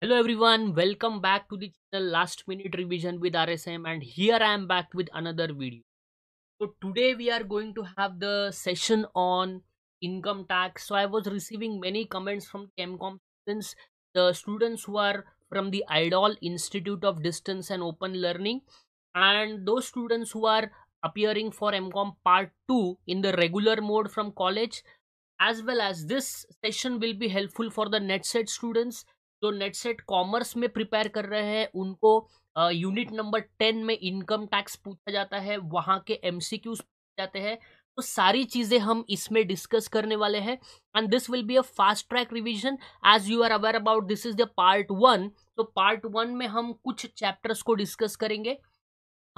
hello everyone welcome back to the channel last minute revision with rsm and here i am back with another video so today we are going to have the session on income tax so i was receiving many comments from MCom students the students who are from the idol institute of distance and open learning and those students who are appearing for mcom part 2 in the regular mode from college as well as this session will be helpful for the netset students जो net set commerce में prepare कर रहे हैं उनको unit number ten में income tax पूछा जाता है वहाँ के एम पूछे जाते हैं तो सारी चीज़ें हम इसमें डिस्कस करने वाले हैं and this will be a fast track revision as you are aware about this is the part one तो पार्ट वन में हम कुछ चैप्टर्स को डिस्कस करेंगे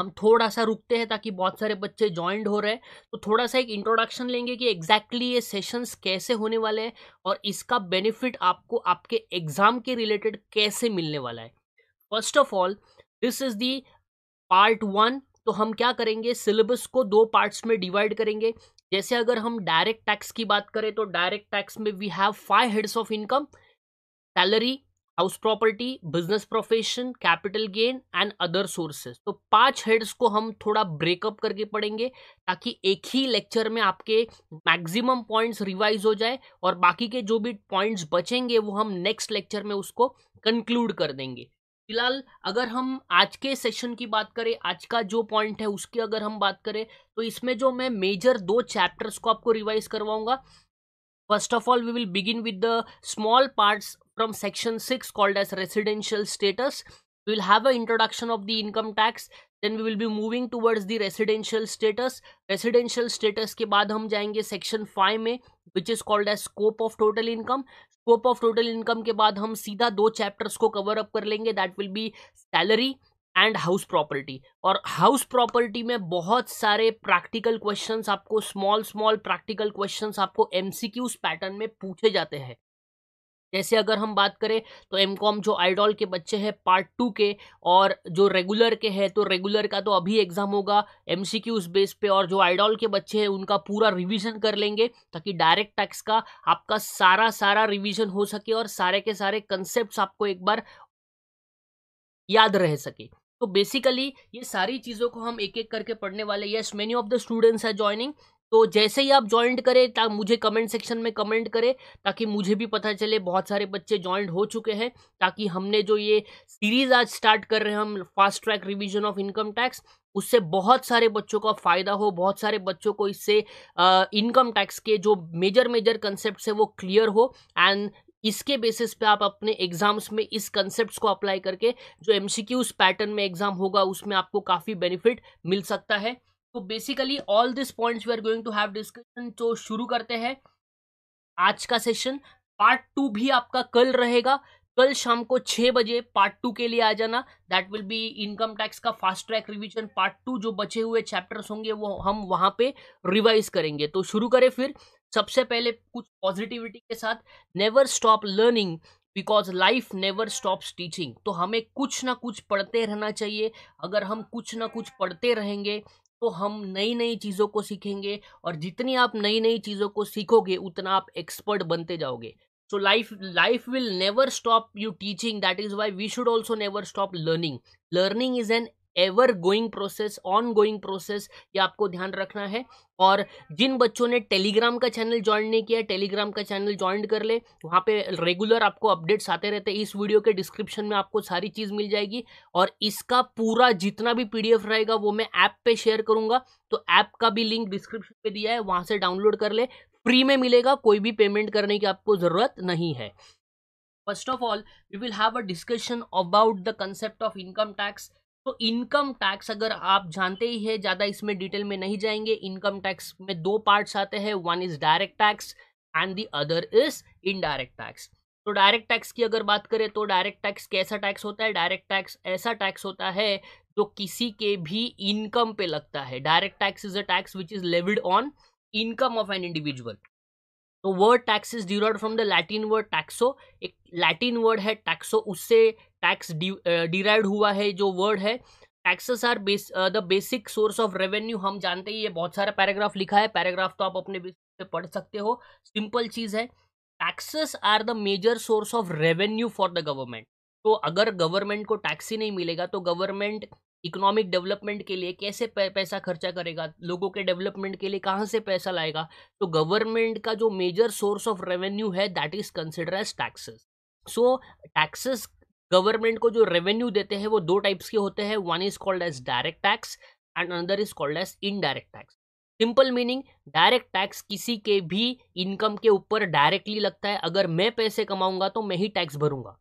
हम थोड़ा सा रुकते हैं ताकि बहुत सारे बच्चे ज्वाइंट हो रहे हैं तो थोड़ा सा एक इंट्रोडक्शन लेंगे कि एग्जैक्टली exactly ये सेशंस कैसे होने वाले हैं और इसका बेनिफिट आपको आपके एग्ज़ाम के रिलेटेड कैसे मिलने वाला है first of all this is the part one तो हम क्या करेंगे सिलेबस को दो पार्ट्स में डिवाइड करेंगे जैसे अगर हम डायरेक्ट टैक्स की बात करें तो डायरेक्ट टैक्स में we have five heads of income salary house property business profession capital gain and other sources तो पांच हेड्स को हम थोड़ा ब्रेकअप करके पढ़ेंगे ताकि एक ही लेक्चर में आपके मैक्सिमम पॉइंट्स रिवाइज हो जाए और बाकी के जो भी पॉइंट्स बचेंगे वो हम नेक्स्ट लेक्चर में उसको कंक्लूड कर देंगे फिलहाल अगर हम आज के सेशन की बात करें आज का जो पॉइंट है उसकी अगर हम बात करें तो इसमें जो मैं मेजर दो चैप्टर्स को आपको रिवाइज करवाऊंगा first of all we will begin with the small parts from section 6 called as residential status we will have an introduction of the income tax then we will be moving towards the residential status residential status ke baad hum jayenge section 5 mein which is called as scope of total income scope of total income के बाद हम सीधा दो chapters को cover up kar लेंगे that will be salary and house property और house property में बहुत सारे प्रैक्टिकल क्वेश्चंस आपको स्मॉल स्मॉल प्रैक्टिकल क्वेश्चंस आपको एमसीक्यूज पैटर्न में पूछे जाते हैं जैसे अगर हम बात करें तो एम कॉम जो आइडॉल के बच्चे हैं पार्ट टू के और जो रेगुलर के हैं तो रेगुलर का तो अभी एग्ज़ाम होगा एम सी उस बेस पे और जो आइडॉल के बच्चे हैं उनका पूरा रिवीजन कर लेंगे ताकि डायरेक्ट टैक्स का आपका सारा सारा रिवीजन हो सके और सारे के सारे कंसेप्ट आपको एक बार याद रह सके तो बेसिकली ये सारी चीज़ों को हम एक एक करके पढ़ने वाले yes many of the students are joining तो जैसे ही आप ज्वाइंट करें ता मुझे कमेंट सेक्शन में कमेंट करें ताकि मुझे भी पता चले बहुत सारे बच्चे ज्वाइंट हो चुके हैं ताकि हमने जो ये सीरीज़ आज स्टार्ट कर रहे हैं हम fast track revision of income tax उससे बहुत सारे बच्चों का फ़ायदा हो बहुत सारे बच्चों को इससे इनकम टैक्स के जो मेजर मेजर कंसेप्ट है वो क्लियर हो एंड इसके बेसिस पे आप अपने एग्जाम्स में इस कंसेप्ट को अप्लाई करके जो एम पैटर्न में एग्ज़ाम होगा उसमें आपको काफ़ी बेनिफिट मिल सकता है तो basically all this points we are going to have discussion तो शुरू करते हैं आज का सेशन पार्ट टू भी आपका कल रहेगा कल शाम को छः बजे पार्ट टू के लिए आ जाना that will be income tax का fast track revision part two जो बचे हुए चैप्टर्स होंगे वो हम वहाँ पे रिवाइज करेंगे तो शुरू करें फिर सबसे पहले कुछ पॉजिटिविटी के साथ never stop learning because life never stops teaching तो हमें कुछ ना कुछ पढ़ते रहना चाहिए अगर हम कुछ ना कुछ पढ़ते रहेंगे तो हम नई नई चीज़ों को सीखेंगे और जितनी आप नई नई चीज़ों को सीखोगे उतना आप एक्सपर्ट बनते जाओगे so life life will never stop you teaching that is why we should also never stop learning learning is an ever going process ongoing process ये आपको ध्यान रखना है और जिन बच्चों ने टेलीग्राम का चैनल ज्वाइन नहीं किया टेलीग्राम का चैनल ज्वाइन कर ले वहाँ पे रेगुलर आपको अपडेट्स आते रहते हैं इस वीडियो के डिस्क्रिप्शन में आपको सारी चीज़ मिल जाएगी और इसका पूरा जितना भी पीडीएफ रहेगा वो मैं ऐप पे शेयर करूँगा तो ऐप का भी लिंक डिस्क्रिप्शन में दिया है वहाँ से डाउनलोड कर ले फ्री में मिलेगा कोई भी पेमेंट करने की आपको ज़रूरत नहीं है first of all we will have a discussion about the concept of income tax तो इनकम टैक्स अगर आप जानते ही है ज़्यादा इसमें डिटेल में नहीं जाएंगे इनकम टैक्स में दो पार्ट्स आते हैं one is direct tax and the other is indirect tax तो डायरेक्ट टैक्स की अगर बात करें तो डायरेक्ट टैक्स कैसा टैक्स होता है डायरेक्ट टैक्स ऐसा टैक्स होता है जो किसी के भी इनकम पे लगता है direct tax is a tax which is levied on income of an individual तो word tax is derive from the Latin word taxo एक लैटिन वर्ड है टैक्सो उससे टैक्स डिराइव हुआ है जो वर्ड है taxes are base the basic source of revenue हम जानते ही ये बहुत सारा पैराग्राफ लिखा है पैराग्राफ तो आप अपने पे पढ़ सकते हो सिंपल चीज़ है taxes are the major source of revenue for the government तो अगर गवर्नमेंट को टैक्स ही नहीं मिलेगा तो गवर्नमेंट इकोनॉमिक डेवलपमेंट के लिए कैसे पैसा खर्चा करेगा लोगों के डेवलपमेंट के लिए कहाँ से पैसा लाएगा तो गवर्नमेंट का जो मेजर सोर्स ऑफ रेवेन्यू है that is consider as taxes so taxes government को जो रेवेन्यू देते हैं वो दो टाइप्स के होते हैं one is called as direct tax and another is called as indirect tax simple meaning direct tax किसी के भी इनकम के ऊपर डायरेक्टली लगता है अगर मैं पैसे कमाऊंगा तो मैं ही टैक्स भरूंगा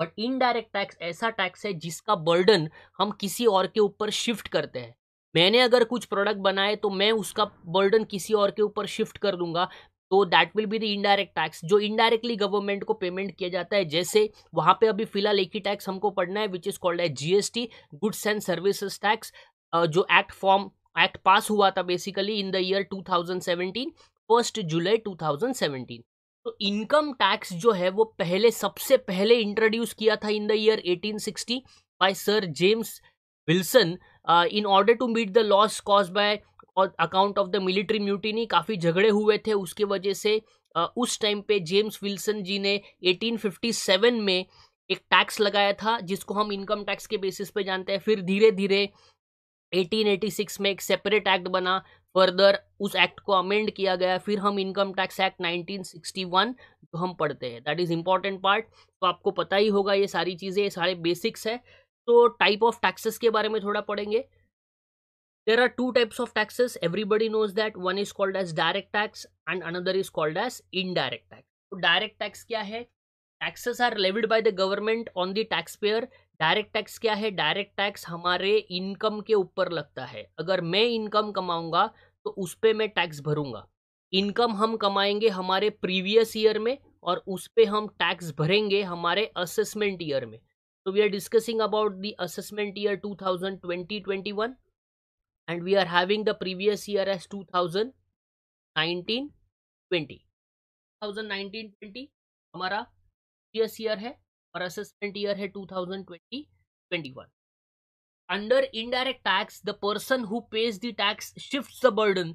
बट इनडायरेक्ट टैक्स ऐसा टैक्स है जिसका बर्डन हम किसी और के ऊपर शिफ्ट करते हैं मैंने अगर कुछ प्रोडक्ट बनाए तो मैं उसका बर्डन किसी और के ऊपर शिफ्ट कर दूंगा तो that will be the indirect tax जो इनडायरेक्टली गवर्नमेंट को पेमेंट किया जाता है जैसे वहाँ पे अभी फिलहाल एक ही टैक्स हमको पढ़ना है विच इज़ कॉल्ड है GST goods and services tax जो एक्ट फॉर्म एक्ट पास हुआ था basically in the year 2017 first July 2017 तो इनकम टैक्स जो है वो पहले सबसे पहले इंट्रोड्यूस किया था in the year 1860 by sir James Wilson in order to meet the loss cause by account of the military mutiny काफ़ी झगड़े हुए थे उसके वजह से uh, उस टाइम पे जेम्स विल्सन जी ने 1857 में एक टैक्स लगाया था जिसको हम इनकम टैक्स के बेसिस पे जानते हैं फिर धीरे धीरे 1886 में एक सेपरेट एक्ट बना फर्दर उस एक्ट को अमेंड किया गया फिर हम इनकम टैक्स एक्ट 1961 जो हम पढ़ते हैं दैट इज़ इम्पॉर्टेंट पार्ट तो आपको पता ही होगा ये सारी चीज़ें ये सारे बेसिक्स है तो टाइप ऑफ टैक्सेस के बारे में थोड़ा पढ़ेंगे there are two types of taxes everybody knows that one is called as direct tax and another is called as indirect tax तो डायरेक्ट टैक्स क्या है taxes are levied by the government on the tax payer direct tax क्या है direct tax हमारे income के ऊपर लगता है अगर मैं इनकम कमाऊंगा तो उस पर मैं टैक्स भरूंगा इनकम हम कमाएंगे हमारे प्रीवियस ईयर में और उस पर हम टैक्स भरेंगे हमारे असेसमेंट ईयर में तो we are discussing about the assessment year 2020-21 and we are having the previous year as 2019-20. 2019-20 हमारा प्रीवियस ईयर है और असेसमेंट ईयर है 2020-21 under indirect tax the person who pays the tax shift the burden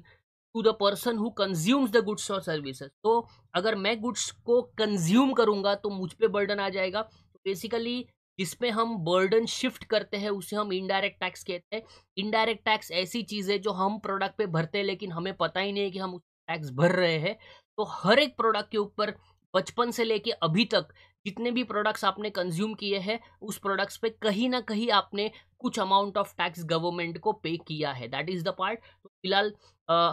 to the person who consumes the goods और services तो अगर मैं goods को consume करूंगा तो मुझ पे बर्डन आ जाएगा तो बेसिकली जिसपे हम बर्डन शिफ्ट करते हैं उसे हम इनडायरेक्ट टैक्स कहते हैं इनडायरेक्ट टैक्स ऐसी चीज़ है जो हम प्रोडक्ट पे भरते हैं लेकिन हमें पता ही नहीं है कि हम उस टैक्स भर रहे हैं तो हर एक प्रोडक्ट के ऊपर बचपन से लेके अभी तक जितने भी प्रोडक्ट्स आपने कंज्यूम किए हैं उस प्रोडक्ट्स पे कहीं ना कहीं आपने कुछ अमाउंट ऑफ टैक्स गवर्नमेंट को पे किया है दैट इज़ द पार्ट फिलहाल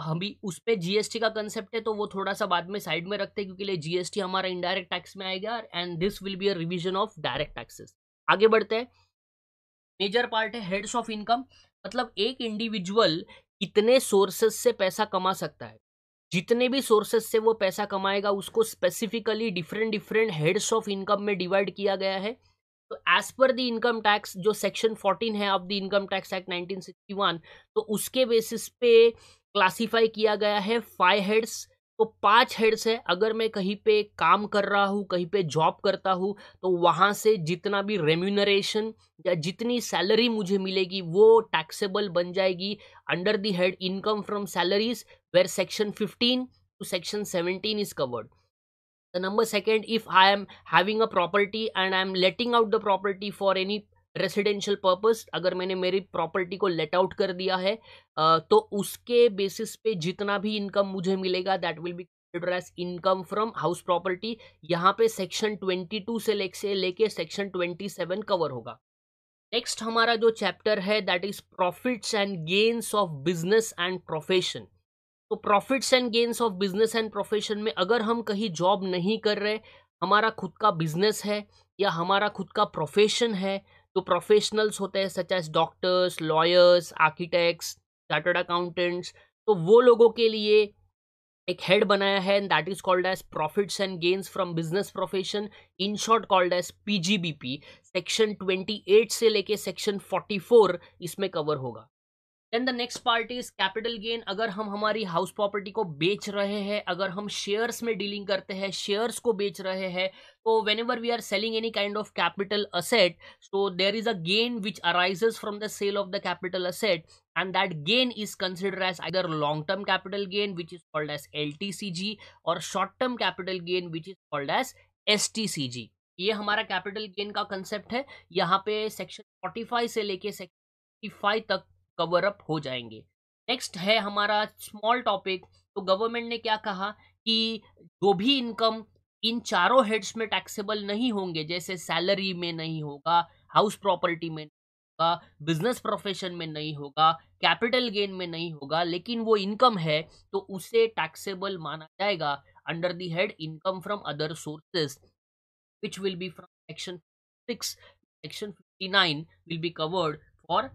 हम भी उस पर जीएसटी का कंसेप्ट है तो वो थोड़ा सा बाद में साइड में रखते हैं क्योंकि जीएसटी हमारा इनडायरेक्ट टैक्स में आएगा and this will be a revision of direct taxes आगे बढ़ते हैं मेजर पार्ट है हेड्स ऑफ इनकम मतलब एक इंडिविजुअल कितने सोर्सेस से पैसा कमा सकता है जितने भी सोर्सेस से वो पैसा कमाएगा उसको specifically different different heads of income में डिवाइड किया गया है तो as per the income tax जो सेक्शन 14 है of the income tax act 1961 तो उसके बेसिस पे क्लासिफाई किया गया है फाइव हेड्स तो पांच हेड्स है अगर मैं कहीं पे काम कर रहा हूँ कहीं पे जॉब करता हूँ तो वहाँ से जितना भी रेम्यूनरेशन या जितनी सैलरी मुझे मिलेगी वो टैक्सेबल बन जाएगी under the head income from salaries where section 15 to section 17 is covered the number second if i am having a property and i am letting out the property for any residential purpose अगर मैंने मेरी property को let out कर दिया है तो उसके basis पे जितना भी इनकम मुझे मिलेगा that will be consider as income from house property यहाँ पे सेक्शन ट्वेंटी से से लेके सेक्शन ट्वेंटी सेवन कवर होगा नेक्स्ट हमारा जो चैप्टर है that is profits and gains of business and profession तो profits and gains of business and profession में अगर हम कहीं जॉब नहीं कर रहे हमारा खुद का बिजनेस है या हमारा खुद का प्रोफेशन है तो प्रोफेशनल्स होते हैं such as doctors lawyers architects chartered accountants तो वो लोगों के लिए एक हेड बनाया है that is called as profits and gains from business profession in short called as P section 28 से लेके सेक्शन 44 इसमें कवर होगा then the next part is capital gain अगर हम हमारी हाउस प्रॉपर्टी को बेच रहे हैं अगर हम शेयर्स में डीलिंग करते हैं शेयर्स को बेच रहे हैं तो whenever we are selling any kind of capital asset so there is a gain which arises from the sale of the capital asset and long term capital gain which is called as L T C G और short term capital gain which is called as S T C G ये हमारा capital gain का concept है यहाँ पे section forty five से लेके section five तक कवर अप हो जाएंगे नेक्स्ट है हमारा स्मॉल टॉपिक तो गवर्नमेंट ने क्या कहा कि जो भी इनकम इन चारों हेड्स में टैक्सेबल नहीं होंगे जैसे सैलरी में नहीं होगा हाउस प्रॉपर्टी में होगा बिजनेस प्रोफेशन में नहीं होगा कैपिटल गेन में नहीं होगा लेकिन वो इनकम है तो उसे टैक्सेबल माना जाएगा under the head income from other sources which will be from section six section fifty nine will be covered for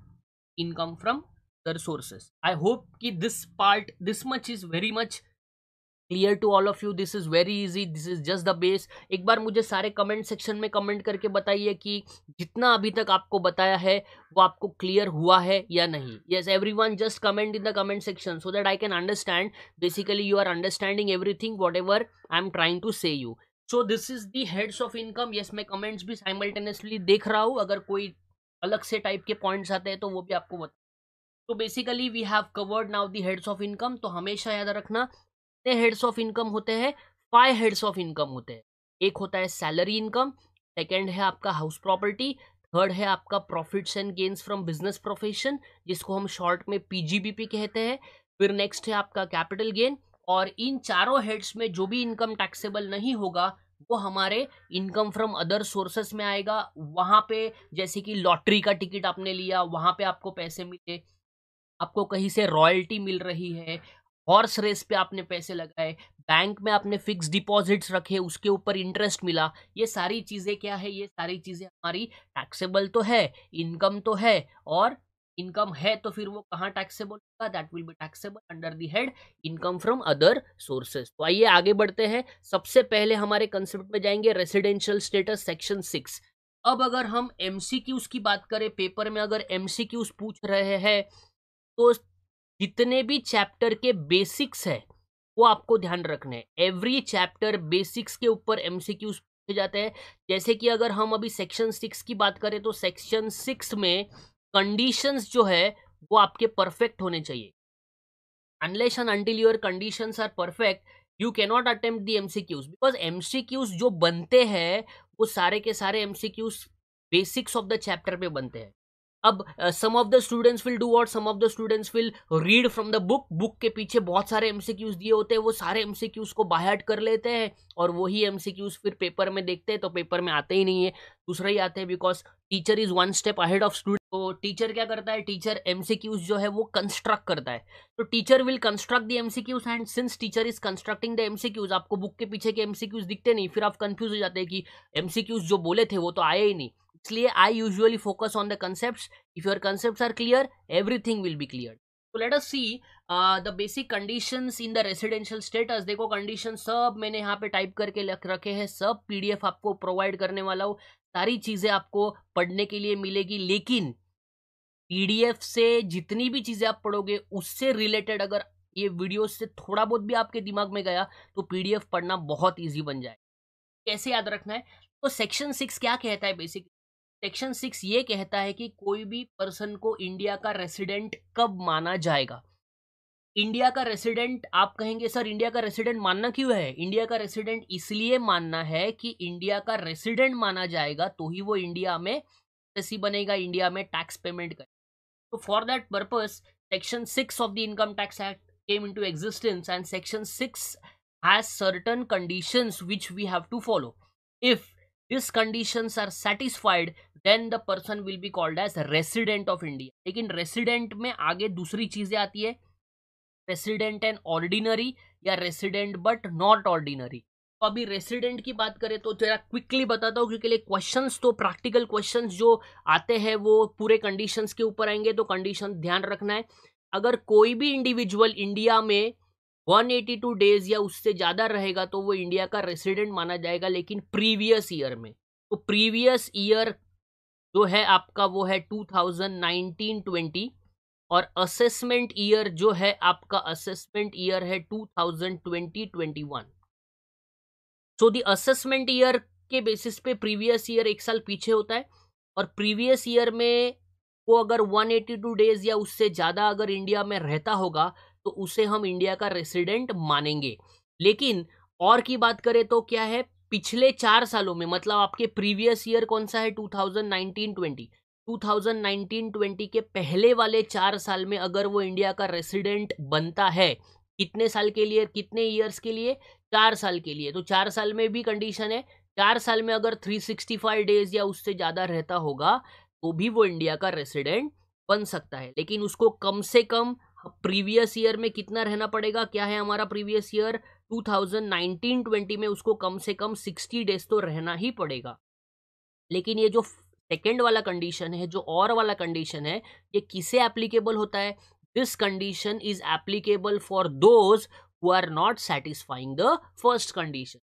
income from other sources i hope ki this part this much is very much clear to all of you this is very easy this is just the base एक बार मुझे सारे comment section में comment करके बताइए कि जितना अभी तक आपको बताया है वो आपको क्लियर हुआ है या नहीं yes everyone just comment in the comment section so that I can understand basically you are understanding everything whatever I am trying to say you so this is the heads of income yes मैं comments भी simultaneously देख रहा हूँ अगर कोई अलग से type के पॉइंट्स आते हैं तो वो भी आपको बता तो basically we have covered now the heads of income तो हमेशा याद रखना कितने हेड्स ऑफ इनकम होते हैं फाइव हेड्स ऑफ इनकम होते हैं एक होता है सैलरी इनकम सेकेंड है आपका हाउस प्रॉपर्टी थर्ड है आपका profits and gains from business profession जिसको हम शॉर्ट में पीजीबीपी कहते हैं फिर नेक्स्ट है आपका कैपिटल गेन और इन चारों हेड्स में जो भी इनकम टैक्सेबल नहीं होगा वो हमारे इनकम फ्रॉम अदर सोर्सेस में आएगा वहाँ पे जैसे कि लॉटरी का टिकट आपने लिया वहाँ पे आपको पैसे मिले आपको कहीं से रॉयल्टी मिल रही है हॉर्स रेस पे आपने पैसे लगाए बैंक में आपने फिक्स डिपॉजिट्स रखे उसके ऊपर इंटरेस्ट मिला ये सारी चीज़ें क्या है ये सारी चीज़ें हमारी टैक्सेबल तो है इनकम तो है और इनकम है तो फिर वो कहाँ टैक्सेबल होगा that will be taxable under the head income from other sources तो आइए आगे बढ़ते हैं सबसे पहले हमारे कंसेप्ट में जाएंगे रेसिडेंशियल स्टेटस सेक्शन सिक्स अब अगर हम एम की बात करें पेपर में अगर एम पूछ रहे हैं तो जितने भी चैप्टर के बेसिक्स है वो आपको ध्यान रखने हैं एवरी चैप्टर बेसिक्स के ऊपर एम पूछे जाते हैं जैसे कि अगर हम अभी सेक्शन सिक्स की बात करें तो सेक्शन सिक्स में कंडीशंस जो है वो आपके परफेक्ट होने चाहिए unless and until your conditions are perfect you cannot attempt the M C Qs because M C Qs जो बनते हैं वो सारे के सारे M C Qs basics of the chapter पे बनते हैं अब some of the students will do what some of the students will read from the book book के पीछे बहुत सारे एम दिए होते हैं वो सारे एम को बाहर कर लेते हैं और वही एम फिर पेपर में देखते हैं तो पेपर में आते ही नहीं है दूसरा ही आते हैं because teacher is one step ahead of student तो टीचर क्या करता है टीचर एम जो है वो कंस्ट्रक्ट करता है तो teacher will construct them and since teacher is constructing them आपको बुक के पीछे के एम दिखते नहीं फिर आप कंफ्यूज हो जाते हैं कि एम जो बोले थे वो तो आए ही नहीं इसलिए I usually focus on the concept if your concept are clear everything will be clear तो let us see the basic condition in the residential status देखो कंडीशन सब मैंने यहाँ पे टाइप करके रखे हैं सब पीडीएफ आपको प्रोवाइड करने वाला हूँ सारी चीज़ें आपको पढ़ने के लिए मिलेगी लेकिन पीडीएफ से जितनी भी चीज़ें आप पढ़ोगे उससे रिलेटेड अगर ये वीडियो से थोड़ा बहुत भी आपके दिमाग में गया तो पीडीएफ पढ़ना बहुत ईजी बन जाए कैसे याद रखना है तो सेक्शन सिक्स क्या कहता है बेसिक सेक्शन सिक्स ये कहता है कि कोई भी पर्सन को इंडिया का रेसिडेंट कब माना जाएगा इंडिया का रेसिडेंट आप कहेंगे सर इंडिया का रेसिडेंट मानना क्यों है इंडिया का रेसिडेंट इसलिए मानना है कि इंडिया का रेसिडेंट माना जाएगा तो ही वो इंडिया में एसी बनेगा इंडिया में टैक्स पेमेंट करेगा तो for that purpose section six of the income tax act came into existence and section six has certain conditions which we have to follow if this conditions are satisfied then the person will be called as resident of India लेकिन resident में आगे दूसरी चीज़ें आती है resident and ordinary या resident but not ordinary तो अभी रेसिडेंट की बात करें तो जरा क्विकली बताता हूँ क्योंकि क्वेश्चन तो प्रैक्टिकल क्वेश्चन जो आते हैं वो पूरे कंडीशन के ऊपर आएंगे तो कंडीशन ध्यान रखना है अगर कोई भी इंडिविजुअल इंडिया में 182 डेज या उससे ज़्यादा रहेगा तो वो इंडिया का रेसिडेंट माना जाएगा लेकिन प्रीवियस ईयर में तो प्रीवियस ईयर जो तो है आपका वो है 2019-20 और असेसमेंट ईयर जो है आपका असेसमेंट ईयर है 2020-21 सो दी असेसमेंट ईयर के बेसिस पे प्रीवियस ईयर एक साल पीछे होता है और प्रीवियस ईयर में वो अगर 182 डेज या उससे ज़्यादा अगर इंडिया में रहता होगा तो उसे हम इंडिया का रेसिडेंट मानेंगे लेकिन और की बात करें तो क्या है पिछले चार सालों में मतलब आपके प्रीवियस ईयर कौन सा है 2019-20 2019-20 के पहले वाले चार साल में अगर वो इंडिया का रेसिडेंट बनता है कितने साल के लिए कितने ईयर्स के लिए चार साल के लिए तो चार साल में भी कंडीशन है चार साल में अगर 365 डेज या उससे ज़्यादा रहता होगा तो भी वो इंडिया का रेसिडेंट बन सकता है लेकिन उसको कम से कम प्रीवियस ईयर में कितना रहना पड़ेगा क्या है हमारा प्रीवियस ईयर 2019-20 में उसको कम से कम 60 डेज तो रहना ही पड़ेगा लेकिन ये जो सेकेंड वाला कंडीशन है जो और वाला कंडीशन है ये किसे एप्लीकेबल होता है this condition is applicable for those who are not satisfying the first condition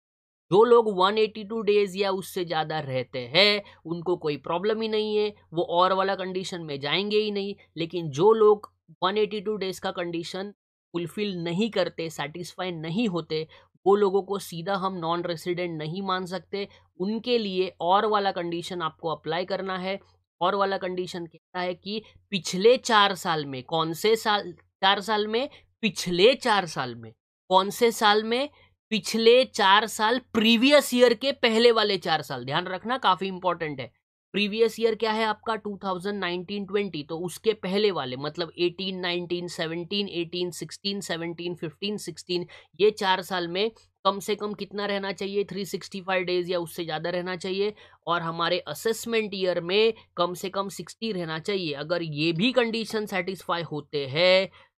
जो लोग 182 डेज या उससे ज़्यादा रहते हैं उनको कोई प्रॉब्लम ही नहीं है वो और वाला कंडीशन में जाएंगे ही नहीं लेकिन जो लोग 182 डेज का कंडीशन फुलफिल नहीं करते सेटिस्फाई नहीं होते वो लोगों को सीधा हम नॉन रेसिडेंट नहीं मान सकते उनके लिए और वाला कंडीशन आपको अप्लाई करना है और वाला कंडीशन कहता है कि पिछले चार साल में कौन से साल चार साल में पिछले चार साल में कौन से साल में पिछले चार साल प्रीवियस ईयर के पहले वाले चार साल ध्यान रखना काफी इंपॉर्टेंट है प्रीवियस ईयर क्या है आपका 2019-20 तो उसके पहले वाले मतलब 18, 19, 17, 18, 16, 17, 15, 16 ये चार साल में कम से कम कितना रहना चाहिए 365 डेज या उससे ज़्यादा रहना चाहिए और हमारे असेसमेंट ईयर में कम से कम 60 रहना चाहिए अगर ये भी कंडीशन सेटिस्फाई होते हैं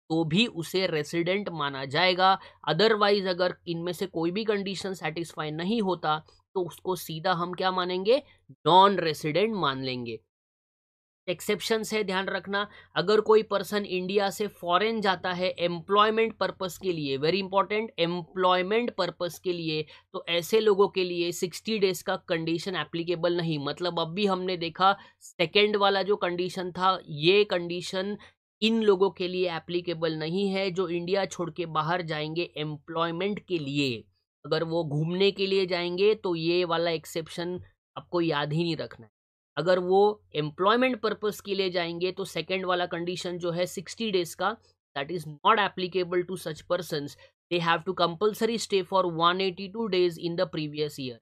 तो भी उसे रेसिडेंट माना जाएगा अदरवाइज अगर इनमें से कोई भी कंडीशन सेटिस्फाई नहीं होता तो उसको सीधा हम क्या मानेंगे नॉन रेसिडेंट मान लेंगे एक्सेप्शन है ध्यान रखना अगर कोई पर्सन इंडिया से फॉरेन जाता है एम्प्लॉयमेंट पर्पस के लिए वेरी इंपॉर्टेंट एम्प्लॉयमेंट पर्पस के लिए तो ऐसे लोगों के लिए 60 डेज का कंडीशन एप्लीकेबल नहीं मतलब अब भी हमने देखा सेकेंड वाला जो कंडीशन था ये कंडीशन इन लोगों के लिए एप्लीकेबल नहीं है जो इंडिया छोड़ के बाहर जाएंगे एम्प्लॉयमेंट के लिए अगर वो घूमने के लिए जाएंगे तो ये वाला एक्सेप्शन आपको याद ही नहीं रखना है अगर वो एम्प्लॉयमेंट पर्पस के लिए जाएंगे तो सेकेंड वाला कंडीशन जो है सिक्सटी डेज का that is not applicable to such person they have to compulsory stay for one eighty two days in the previous year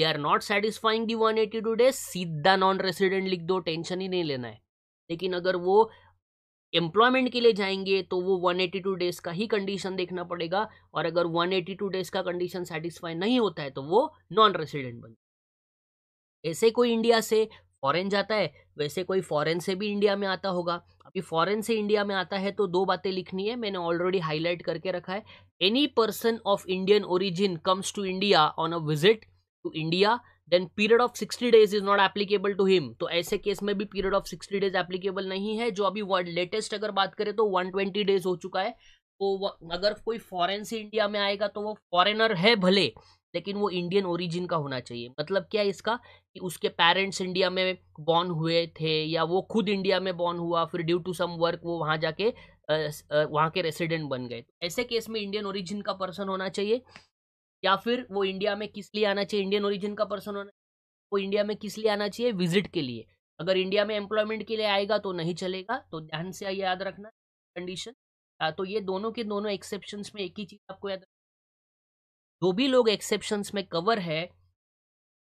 they are not satisfying the one eighty two days सीधा non resident लिख दो tension ही नहीं लेना है लेकिन अगर वो एम्प्लॉयमेंट के लिए जाएंगे तो वो 182 डेज का ही कंडीशन देखना पड़ेगा और अगर 182 डेज का कंडीशन सेटिस्फाई नहीं होता है तो वो नॉन रेसिडेंट बन ऐसे कोई इंडिया से फॉरेन जाता है वैसे कोई फॉरेन से भी इंडिया में आता होगा अभी फॉरेन से इंडिया में आता है तो दो बातें लिखनी है मैंने ऑलरेडी हाईलाइट करके रखा है any person of Indian origin comes to India on a visit to India then period of sixty days is not applicable to him तो ऐसे केस में भी period of sixty days applicable नहीं है जो अभी लेटेस्ट अगर बात करें तो वन ट्वेंटी डेज हो चुका है तो अगर कोई फॉरेन से इंडिया में आएगा तो वो फॉरेनर है भले लेकिन वो इंडियन ओरिजिन का होना चाहिए मतलब क्या है इसका कि उसके पेरेंट्स इंडिया में बॉर्न हुए थे या वो खुद इंडिया में बॉर्न हुआ फिर ड्यू टू सम वर्क वो वहाँ जाके वहाँ के रेसिडेंट बन गए तो ऐसे केस में इंडियन ओरिजिन का पर्सन होना चाहिए या फिर वो इंडिया में किस लिए आना चाहिए इंडियन ओरिजिन का पर्सन होना वो इंडिया में किस लिए आना चाहिए विजिट के लिए अगर इंडिया में एम्प्लॉयमेंट के लिए आएगा तो नहीं चलेगा तो ध्यान से याद रखना कंडीशन तो ये दोनों के दोनों एक्सेप्शन में एक ही चीज़ आपको याद जो भी लोग एक्सेप्शन में कवर है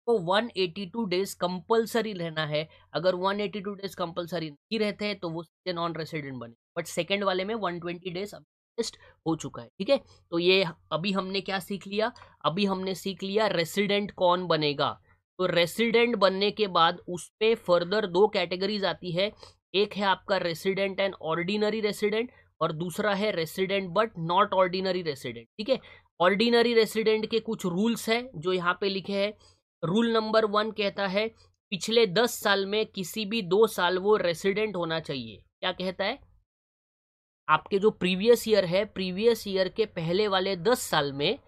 तो 182 डेज कंपलसरी रहना है अगर 182 डेज कंपलसरी नहीं रहते हैं तो वो नॉन रेसिडेंट बने बट सेकंड वाले में 120 डेज टेस्ट हो चुका है ठीक है तो ये अभी हमने क्या सीख लिया अभी हमने सीख लिया रेसिडेंट कौन बनेगा तो रेसिडेंट बनने के बाद उस पर फर्दर दो कैटेगरीज आती है एक है आपका रेसिडेंट एंड ऑर्डिनरी रेसिडेंट और दूसरा है resident but not ordinary resident ठीक है ऑर्डिनरी रेसिडेंट के कुछ रूल्स हैं जो यहाँ पे लिखे हैं रूल नंबर वन कहता है पिछले दस साल में किसी भी दो साल वो रेसिडेंट होना चाहिए क्या कहता है आपके जो प्रीवियस ईयर है प्रीवियस ईयर के पहले वाले दस साल में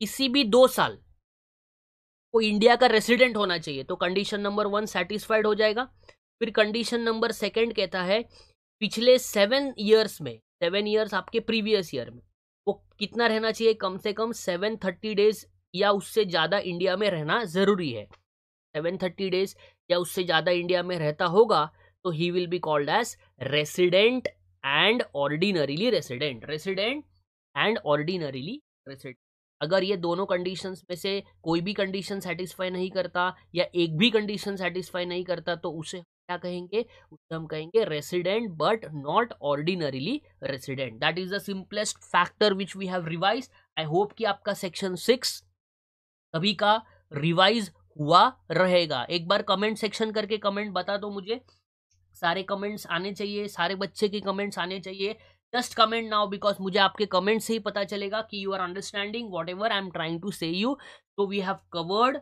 किसी भी दो साल को इंडिया का रेसिडेंट होना चाहिए तो कंडीशन नंबर वन सेटिस्फाइड हो जाएगा फिर कंडीशन नंबर सेकेंड कहता है पिछले सेवन ईयर्स में सेवन ईयर्स आपके प्रीवियस ईयर में वो कितना रहना चाहिए कम से कम सेवन थर्टी डेज या उससे ज़्यादा इंडिया में रहना ज़रूरी है सेवन थर्टी डेज या उससे ज़्यादा इंडिया में रहता होगा तो he will be called as resident and ordinarily resident resident and ordinarily resident अगर ये दोनों कंडीशंस में से कोई भी कंडीशन सेटिस्फाई नहीं करता या एक भी कंडीशन सेटिस्फाई नहीं करता तो उसे क्या कहेंगे उसे हम कहेंगे resident but not ordinarily resident that is the simplest factor which we have revise I hope कि आपका सेक्शन सिक्स सभी का रिवाइज हुआ रहेगा एक बार कमेंट सेक्शन करके कमेंट बता दो मुझे सारे कमेंट्स आने चाहिए सारे बच्चे के कमेंट्स आने चाहिए जस्ट कमेंट नाउ बिकॉज मुझे आपके कमेंट्स से ही पता चलेगा कि you are understanding whatever I am trying to say you so we have covered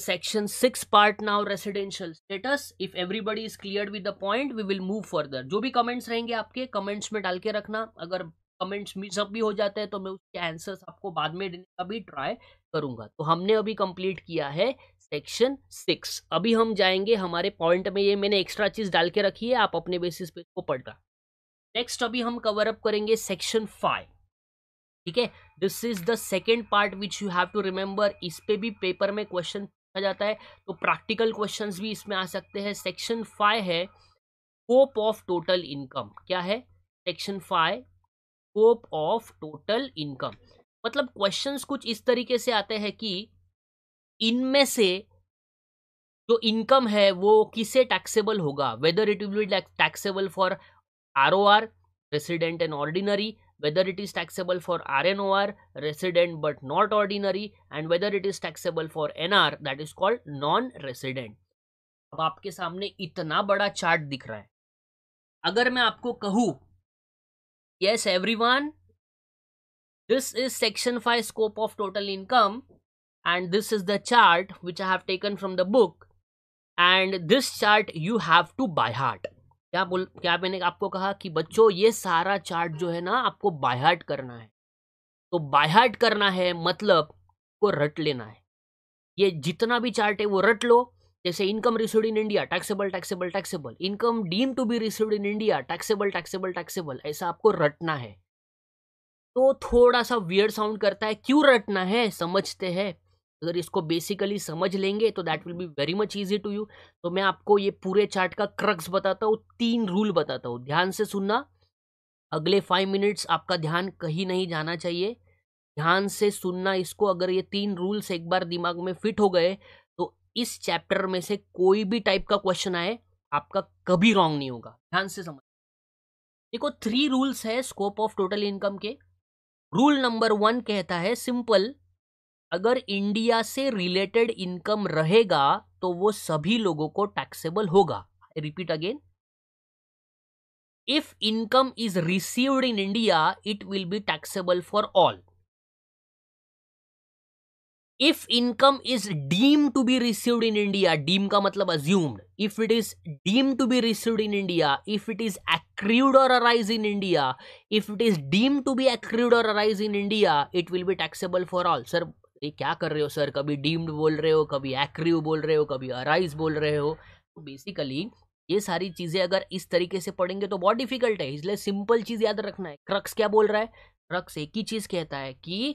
section six part now residential status if everybody is clear with the point we will move further जो भी comments रहेंगे आपके comments में डाल के रखना अगर comments mess up भी हो जाते हैं तो मैं उसके आंसर्स आपको बाद में देने का भी ट्राई करूंगा तो हमने अभी कंप्लीट किया है सेक्शन सिक्स अभी हम जाएंगे हमारे पॉइंट में ये मैंने एक्स्ट्रा चीज़ डाल के रखी है आप अपने बेसिस पे इसको पढ़ना नेक्स्ट अभी हम कवर अप करेंगे सेक्शन फाइव ठीक है this is the second part which you have to remember इस पे भी पेपर में क्वेश्चन पूछा जाता है तो प्रैक्टिकल क्वेश्चन भी इसमें आ सकते हैं सेक्शन फाइव है स्कोप ऑफ टोटल इनकम क्या है section five scope of total income मतलब क्वेश्चंस कुछ इस तरीके से आते हैं कि इनमें से जो इनकम है वो किसे टैक्सेबल होगा whether it will taxable for R O R resident and ordinary whether it for R N O R resident but not ordinary and whether it is taxable for N R that is called non resident अब आपके सामने इतना बड़ा chart दिख रहा है अगर मैं आपको कहूं yes one this is section five scope of total income and this is the chart which I have taken from the book and this chart you have to by heart क्या बोल क्या मैंने आपको कहा कि बच्चों ये सारा चार्ट जो है ना आपको बाय हार्ट करना है तो बाय हार्ट करना है मतलब को रट लेना है ये जितना भी चार्ट है वो रट लो जैसे income received in India taxable taxable taxable income deem to be received in India taxable taxable taxable ऐसा आपको रटना है तो थोड़ा सा वियर साउंड करता है क्यों रटना है समझते हैं अगर इसको बेसिकली समझ लेंगे तो that will be very much easy to you तो मैं आपको ये पूरे चार्ट का क्रक्स बताता हूँ तीन रूल बताता हूँ ध्यान से सुनना अगले फाइव मिनट्स आपका ध्यान कहीं नहीं जाना चाहिए ध्यान से सुनना इसको अगर ये तीन रूल्स एक बार दिमाग में फिट हो गए तो इस चैप्टर में से कोई भी टाइप का क्वेश्चन आए आपका कभी रॉन्ग नहीं होगा ध्यान से समझ देखो थ्री रूल्स है स्कोप ऑफ टोटल इनकम के रूल नंबर वन कहता है सिंपल अगर इंडिया से रिलेटेड इनकम रहेगा तो वो सभी लोगों को टैक्सेबल होगा repeat again if income is received in India, it will be taxable for all. If income is deemed to be received in India, deemed का मतलब assumed. If it is deemed to be received in India, if it is accrued or arise in India, if it is deemed to be accrued or arise in India, it will be taxable for all. Sir, ये क्या कर रहे हो sir कभी deemed बोल रहे हो कभी एक्रिव बोल रहे हो कभी अराइज बोल रहे हो तो बेसिकली ये सारी चीज़ें अगर इस तरीके से पढ़ेंगे तो बहुत डिफिकल्ट है इसलिए सिंपल चीज़ याद रखना है क्रक्स क्या बोल रहा है क्रक्स एक ही चीज़ कहता है कि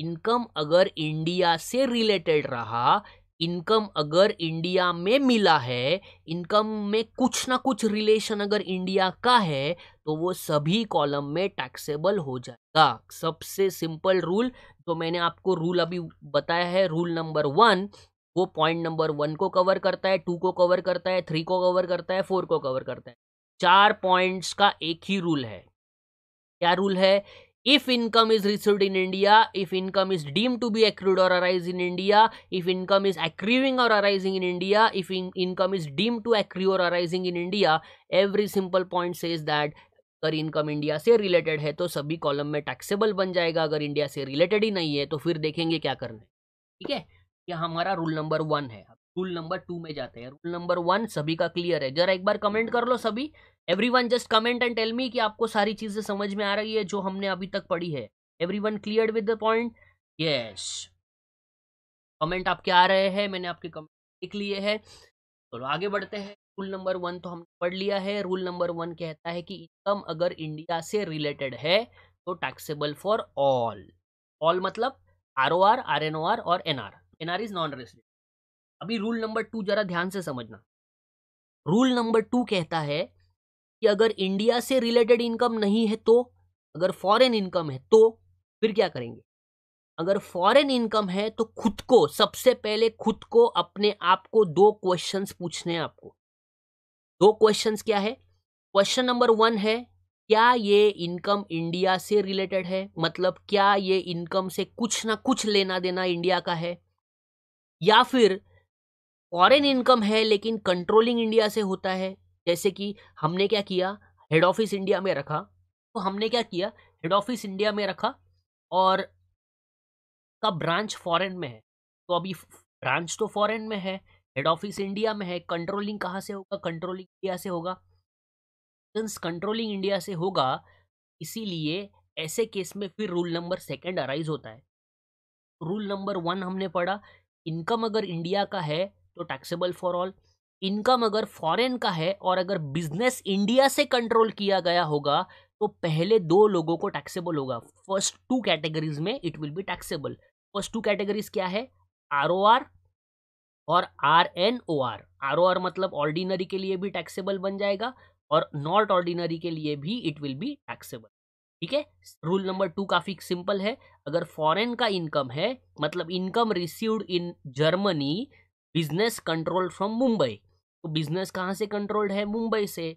इनकम अगर इंडिया से रिलेटेड रहा इनकम अगर इंडिया में मिला है इनकम में कुछ ना कुछ रिलेशन अगर इंडिया का है तो वो सभी कॉलम में टैक्सेबल हो जाएगा सबसे सिंपल रूल तो मैंने आपको रूल अभी बताया है रूल नंबर वन वो पॉइंट नंबर वन को कवर करता है टू को कवर करता है थ्री को कवर करता है फोर को कवर करता है चार पॉइंट्स का एक ही रूल है क्या रूल है if income is received in india if income is deemed to be accrued or arise in india if income is accruing or arising in india if in income is deemed to accrue or arising in india every simple point says that अगर income India से related है तो सभी column में taxable बन जाएगा अगर India से रिलेटेड ही नहीं है तो फिर देखेंगे क्या करना है ठीक है ये हमारा रूल नंबर वन है रूल नंबर टू में जाते हैं रूल नंबर वन सभी का क्लियर है जरा एक बार कमेंट कर लो सभी everyone just comment and tell me कि आपको सारी चीजें समझ में आ रही है जो हमने अभी तक पढ़ी है everyone clear with the point yes comment आपके आ रहे हैं मैंने आपके कमेंट लिख लिए हैं चलो तो आगे बढ़ते हैं रूल नंबर वन तो हमने पढ़ लिया है रूल नंबर वन कहता है कि इनकम अगर इंडिया से रिलेटेड है तो टैक्सेबल फॉर ऑल ऑल मतलब R O R R N O R और N R N R is non resident अभी रूल नंबर टू जरा ध्यान से समझना रूल नंबर टू कहता है कि अगर इंडिया से रिलेटेड इनकम नहीं है तो अगर फॉरेन इनकम है तो फिर क्या करेंगे अगर फॉरेन इनकम है तो खुद को सबसे पहले खुद को अपने आप को दो क्वेश्चंस पूछने हैं आपको दो क्वेश्चंस क्या है क्वेश्चन नंबर वन है क्या ये इनकम इंडिया से रिलेटेड है मतलब क्या ये इनकम से कुछ ना कुछ लेना देना इंडिया का है या फिर फॉरेन इनकम है लेकिन कंट्रोलिंग इंडिया से होता है जैसे कि हमने क्या किया हेड ऑफिस इंडिया में रखा तो हमने क्या किया हेड ऑफिस इंडिया में रखा और का ब्रांच फॉरेन में है तो अभी ब्रांच तो फॉरेन में है हेड ऑफिस इंडिया में है कंट्रोलिंग कहाँ से होगा कंट्रोलिंग इंडिया से होगा कंट्रोलिंग इंडिया से होगा इसीलिए ऐसे केस में फिर रूल नंबर सेकंड अराइज होता है रूल नंबर वन हमने पढ़ा इनकम अगर इंडिया का है तो टैक्सेबल फॉर ऑल इनकम अगर फॉरेन का है और अगर बिजनेस इंडिया से कंट्रोल किया गया होगा तो पहले दो लोगों को टैक्सेबल होगा फर्स्ट टू कैटेगरीज में it will be taxable first two categories क्या है आर ओ आर और R N O R R O R मतलब ऑर्डिनरी के लिए भी टैक्सेबल बन जाएगा और नॉट ऑर्डिनरी के लिए भी इट विल बी टैक्सेबल ठीक है रूल नंबर टू काफी सिंपल है अगर फॉरेन का इनकम है मतलब income received in Germany business control from Mumbai तो बिजनेस कहाँ से कंट्रोल्ड है मुंबई से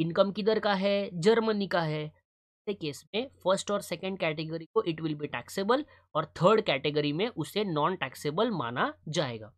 इनकम किधर का है जर्मनी का है ऐसे केस में फर्स्ट और सेकंड कैटेगरी को इट विल बी टैक्सेबल और थर्ड कैटेगरी में उसे नॉन टैक्सेबल माना जाएगा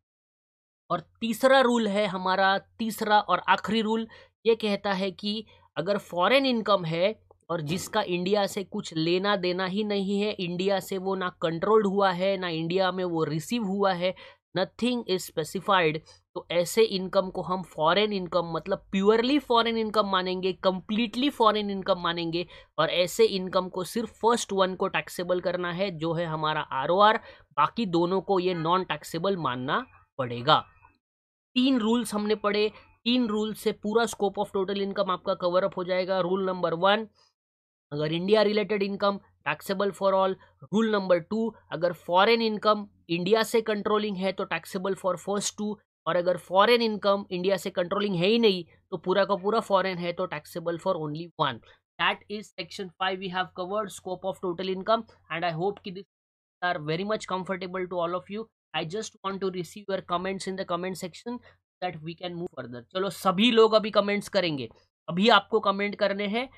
और तीसरा रूल है हमारा तीसरा और आखिरी रूल ये कहता है कि अगर फॉरेन इनकम है और जिसका इंडिया से कुछ लेना देना ही नहीं है इंडिया से वो ना कंट्रोल्ड हुआ है ना इंडिया में वो रिसीव हुआ है नथिंग इज स्पेसिफाइड तो ऐसे इनकम को हम फॉरेन इनकम मतलब प्योरली फॉरेन इनकम मानेंगे कम्प्लीटली फॉरेन इनकम मानेंगे और ऐसे इनकम को सिर्फ फर्स्ट वन को टैक्सेबल करना है जो है हमारा आर बाकी दोनों को ये नॉन टैक्सेबल मानना पड़ेगा तीन रूल्स हमने पढ़े तीन रूल से पूरा स्कोप ऑफ टोटल इनकम आपका कवर अप हो जाएगा रूल नंबर वन अगर India related income taxable for all rule number two अगर फॉरेन इनकम इंडिया से कंट्रोलिंग है तो टैक्सेबल फॉर फर्स्ट टू और अगर फॉरेन इनकम इंडिया से कंट्रोलिंग है ही नहीं तो पूरा का पूरा फॉरेन है तो taxable for only one that is section five we have covered scope of total income and I hope कि this are very much comfortable to all of you I just want to receive your comments in the comment section that we can move further चलो सभी लोग अभी comments करेंगे अभी आपको comment करने हैं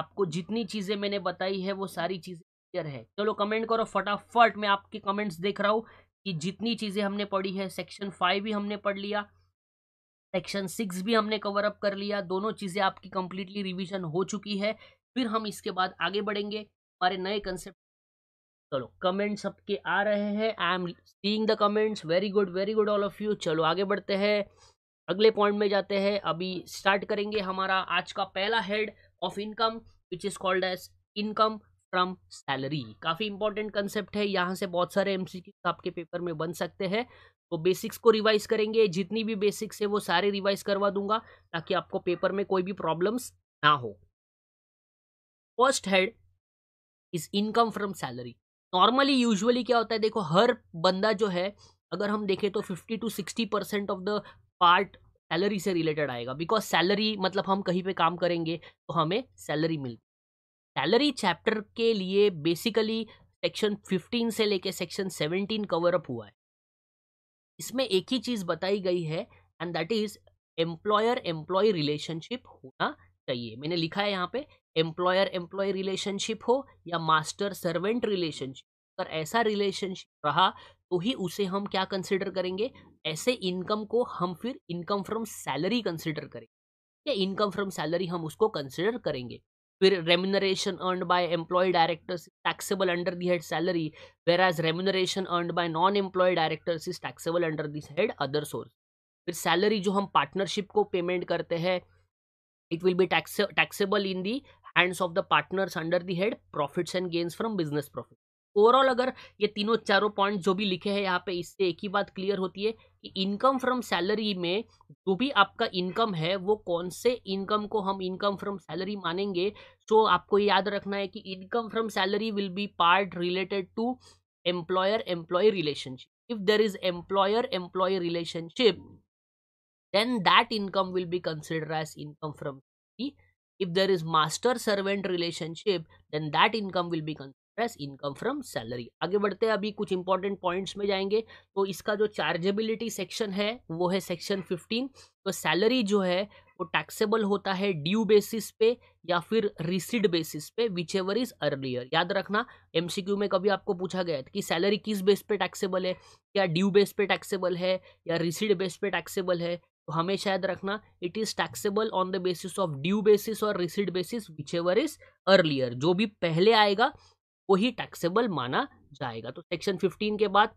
आपको जितनी चीज़ें मैंने बताई है वो सारी चीज़ें क्लियर है चलो कमेंट करो फटाफट मैं आपके कमेंट्स देख रहा हूँ कि जितनी चीज़ें हमने पढ़ी है सेक्शन फाइव भी हमने पढ़ लिया सेक्शन सिक्स भी हमने कवर अप कर लिया दोनों चीज़ें आपकी कंप्लीटली रिविजन हो चुकी है फिर हम इसके बाद आगे बढ़ेंगे हमारे नए कंसेप्ट चलो कमेंट सबके आ रहे हैं I am seeing the comments very good very good all of you चलो आगे बढ़ते हैं अगले पॉइंट में जाते हैं अभी स्टार्ट करेंगे हमारा आज का पहला head of income which is called as income from salary काफ़ी इंपॉर्टेंट कंसेप्ट है यहाँ से बहुत सारे एम आपके पेपर में बन सकते हैं तो बेसिक्स को रिवाइज करेंगे जितनी भी बेसिक्स है वो सारे रिवाइज करवा दूंगा ताकि आपको पेपर में कोई भी प्रॉब्लम्स ना हो first head is income from salary normally usually क्या होता है देखो हर बंदा जो है अगर हम देखें तो fifty to sixty percent of the part salary से रिलेटेड आएगा बिकॉज सैलरी मतलब हम कहीं पे काम करेंगे तो हमें सैलरी मिलती सैलरी चैप्टर के लिए बेसिकली सेक्शन फिफ्टीन से लेके सेक्शन सेवनटीन कवर अप हुआ है इसमें एक ही चीज़ बताई गई है and that is employer employee relationship होना चाहिए मैंने लिखा है यहाँ पे एम्प्लॉयर एम्प्लॉय रिलेशनशिप हो या मास्टर सर्वेंट रिलेशनशिप अगर ऐसा रिलेशनशिप रहा तो ही उसे हम क्या कंसिडर करेंगे ऐसे इनकम को हम फिर इनकम फ्रॉम सैलरी कंसिडर करेंगे या इनकम फ्रॉम सैलरी हम उसको कंसिडर करेंगे फिर remuneration earn by employee directors taxable under the head salary whereas remuneration earn by non employee directors is taxable under this head other source फिर salary जो हम partnership को payment करते हैं it will be tax taxable in the hands of the partners under the head profits and gains from business profit overall अगर ये तीनों चारों पॉइंट जो भी लिखे हैं यहाँ पे इससे एक ही बात क्लियर होती है कि इनकम फ्रॉम सैलरी में जो भी आपका इनकम है वो कौन से इनकम को हम इनकम फ्रॉम सैलरी मानेंगे सो तो आपको याद रखना है कि income from salary will be part related to employer employee relationship if there is employer employee relationship then that income will be consider as income from If there is master servant relationship, then that income will be considered as income from salary. आगे बढ़ते हैं अभी कुछ important points में जाएंगे तो इसका जो चार्जेबिलिटी सेक्शन है वो है सेक्शन 15 तो सैलरी जो है वो टैक्सेबल होता है ड्यू बेसिस पे या फिर रिसिड बेसिस पे विच एवर इज अर्लियर याद रखना एमसीक्यू में कभी आपको पूछा गया कि सैलरी किस बेस पे टैक्सेबल है क्या ड्यू बेस पे टैक्सेबल है या रिसिड बेस पे टैक्सेबल है तो हमेशा याद रखना it is taxable on the basis of due basis और received basis whichever is earlier जो भी पहले आएगा वही टैक्सेबल माना जाएगा तो सेक्शन फिफ्टीन के बाद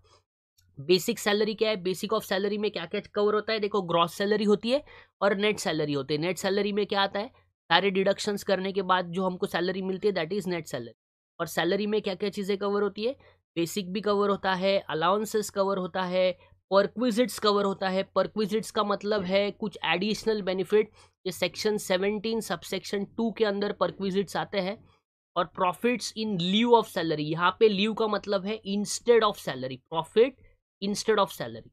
बेसिक सैलरी क्या है बेसिक ऑफ सैलरी में क्या क्या कवर होता है देखो ग्रॉस सैलरी होती है और नेट सैलरी होती है नेट सैलरी में क्या आता है सारे डिडक्शंस करने के बाद जो हमको सैलरी मिलती है दैट इज नेट सैलरी और सैलरी में क्या क्या चीज़ें कवर होती है बेसिक भी कवर होता है अलाउंसेस कवर होता है परक्विजिट्स कवर होता है परक्विजिट्स का मतलब है कुछ एडिशनल बेनिफिट ये सेक्शन सेवनटीन सबसेक्शन टू के अंदर परक्विजिट्स आते हैं और profits in lieu of salary यहाँ पे लीव का मतलब है instead of salary profit instead of salary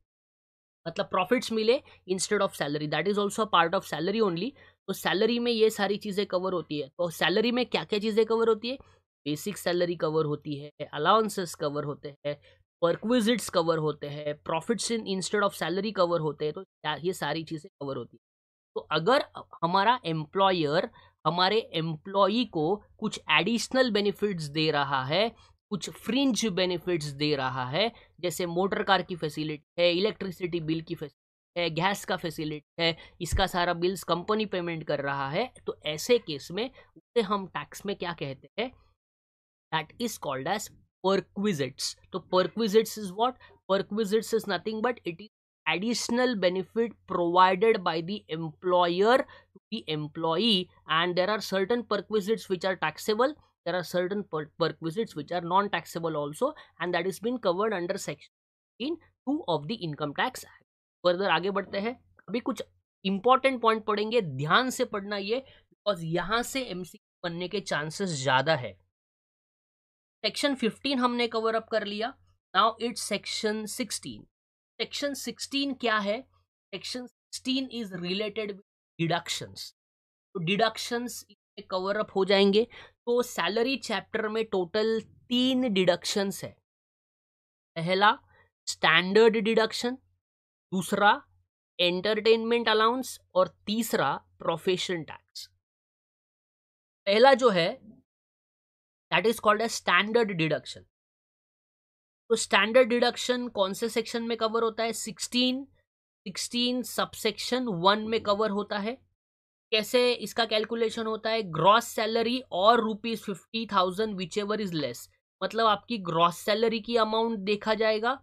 मतलब प्रॉफिट्स मिले instead of salary that is also part of salary only तो सैलरी में ये सारी चीज़ें कवर होती है तो सैलरी में क्या क्या चीज़ें कवर होती है बेसिक सैलरी कवर होती है अलाउंसेस कवर होते हैं परक्विजिट्स कवर होते हैं profits in instead of salary cover होते हैं तो ये सारी चीज़ें कवर होती हैं तो अगर हमारा एम्प्लॉयर हमारे एम्प्लॉयी को कुछ एडिशनल बेनिफिट्स दे रहा है कुछ फ्रिंज बेनिफिट्स दे रहा है जैसे मोटर कार की फैसिलिटी है इलेक्ट्रिसिटी बिल की फैसिलिटी है गैस का फैसिलिटी है इसका सारा बिल्स कंपनी पेमेंट कर रहा है तो ऐसे केस में उसे हम टैक्स में क्या कहते हैं that is called as perquisites so perquisites is what perquisites is nothing but it is additional benefit provided by the employer to the employee and there are certain perquisites which are taxable there are certain per perquisites which are non-taxable also and that is been covered under section in 2 of the income tax act further aage badhte hain abhi kuch important point padhenge dhyan se padhna ye because yahan se MCQ बनने के chances ज़्यादा है section 15 हमने cover up कर लिया now it's section 16 section 16 क्या है section 16 is related deductions तो डिडक्शंस कवर अप हो जाएंगे तो सैलरी चैप्टर में टोटल तीन डिडक्शंस है पहला स्टैंडर्ड डिडक्शन दूसरा एंटरटेनमेंट अलाउंस और तीसरा प्रोफेशन टैक्स पहला जो है that is called as standard deduction तो स्टैंडर्ड डिडक्शन कौन से सेक्शन में कवर होता है सिक्सटीन सिक्सटीन सबसेक्शन वन में कवर होता है कैसे इसका कैलकुलेशन होता है ग्रॉस सैलरी और rupees fifty thousand whichever is less मतलब आपकी ग्रॉस सैलरी की अमाउंट देखा जाएगा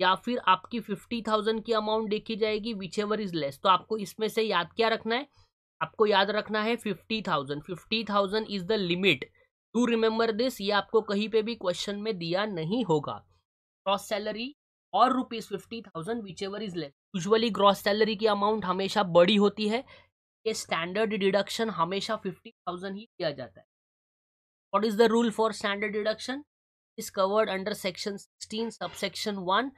या फिर आपकी फिफ्टी थाउजेंड की अमाउंट देखी जाएगी विच एवर इज लेस तो आपको इसमें से याद क्या रखना है आपको याद रखना है fifty thousand fifty thousand is the limit to remember this ये आपको कहीं पे भी क्वेश्चन में दिया नहीं होगा ग्रॉस सैलरी और rupees fifty thousand whichever is less usually gross salary की अमाउंट हमेशा बड़ी होती है ये स्टैंडर्ड डिडक्शन हमेशा फिफ्टी थाउजेंड ही किया जाता है what is the rule for standard deduction is covered under is covered under section 16 subsection 1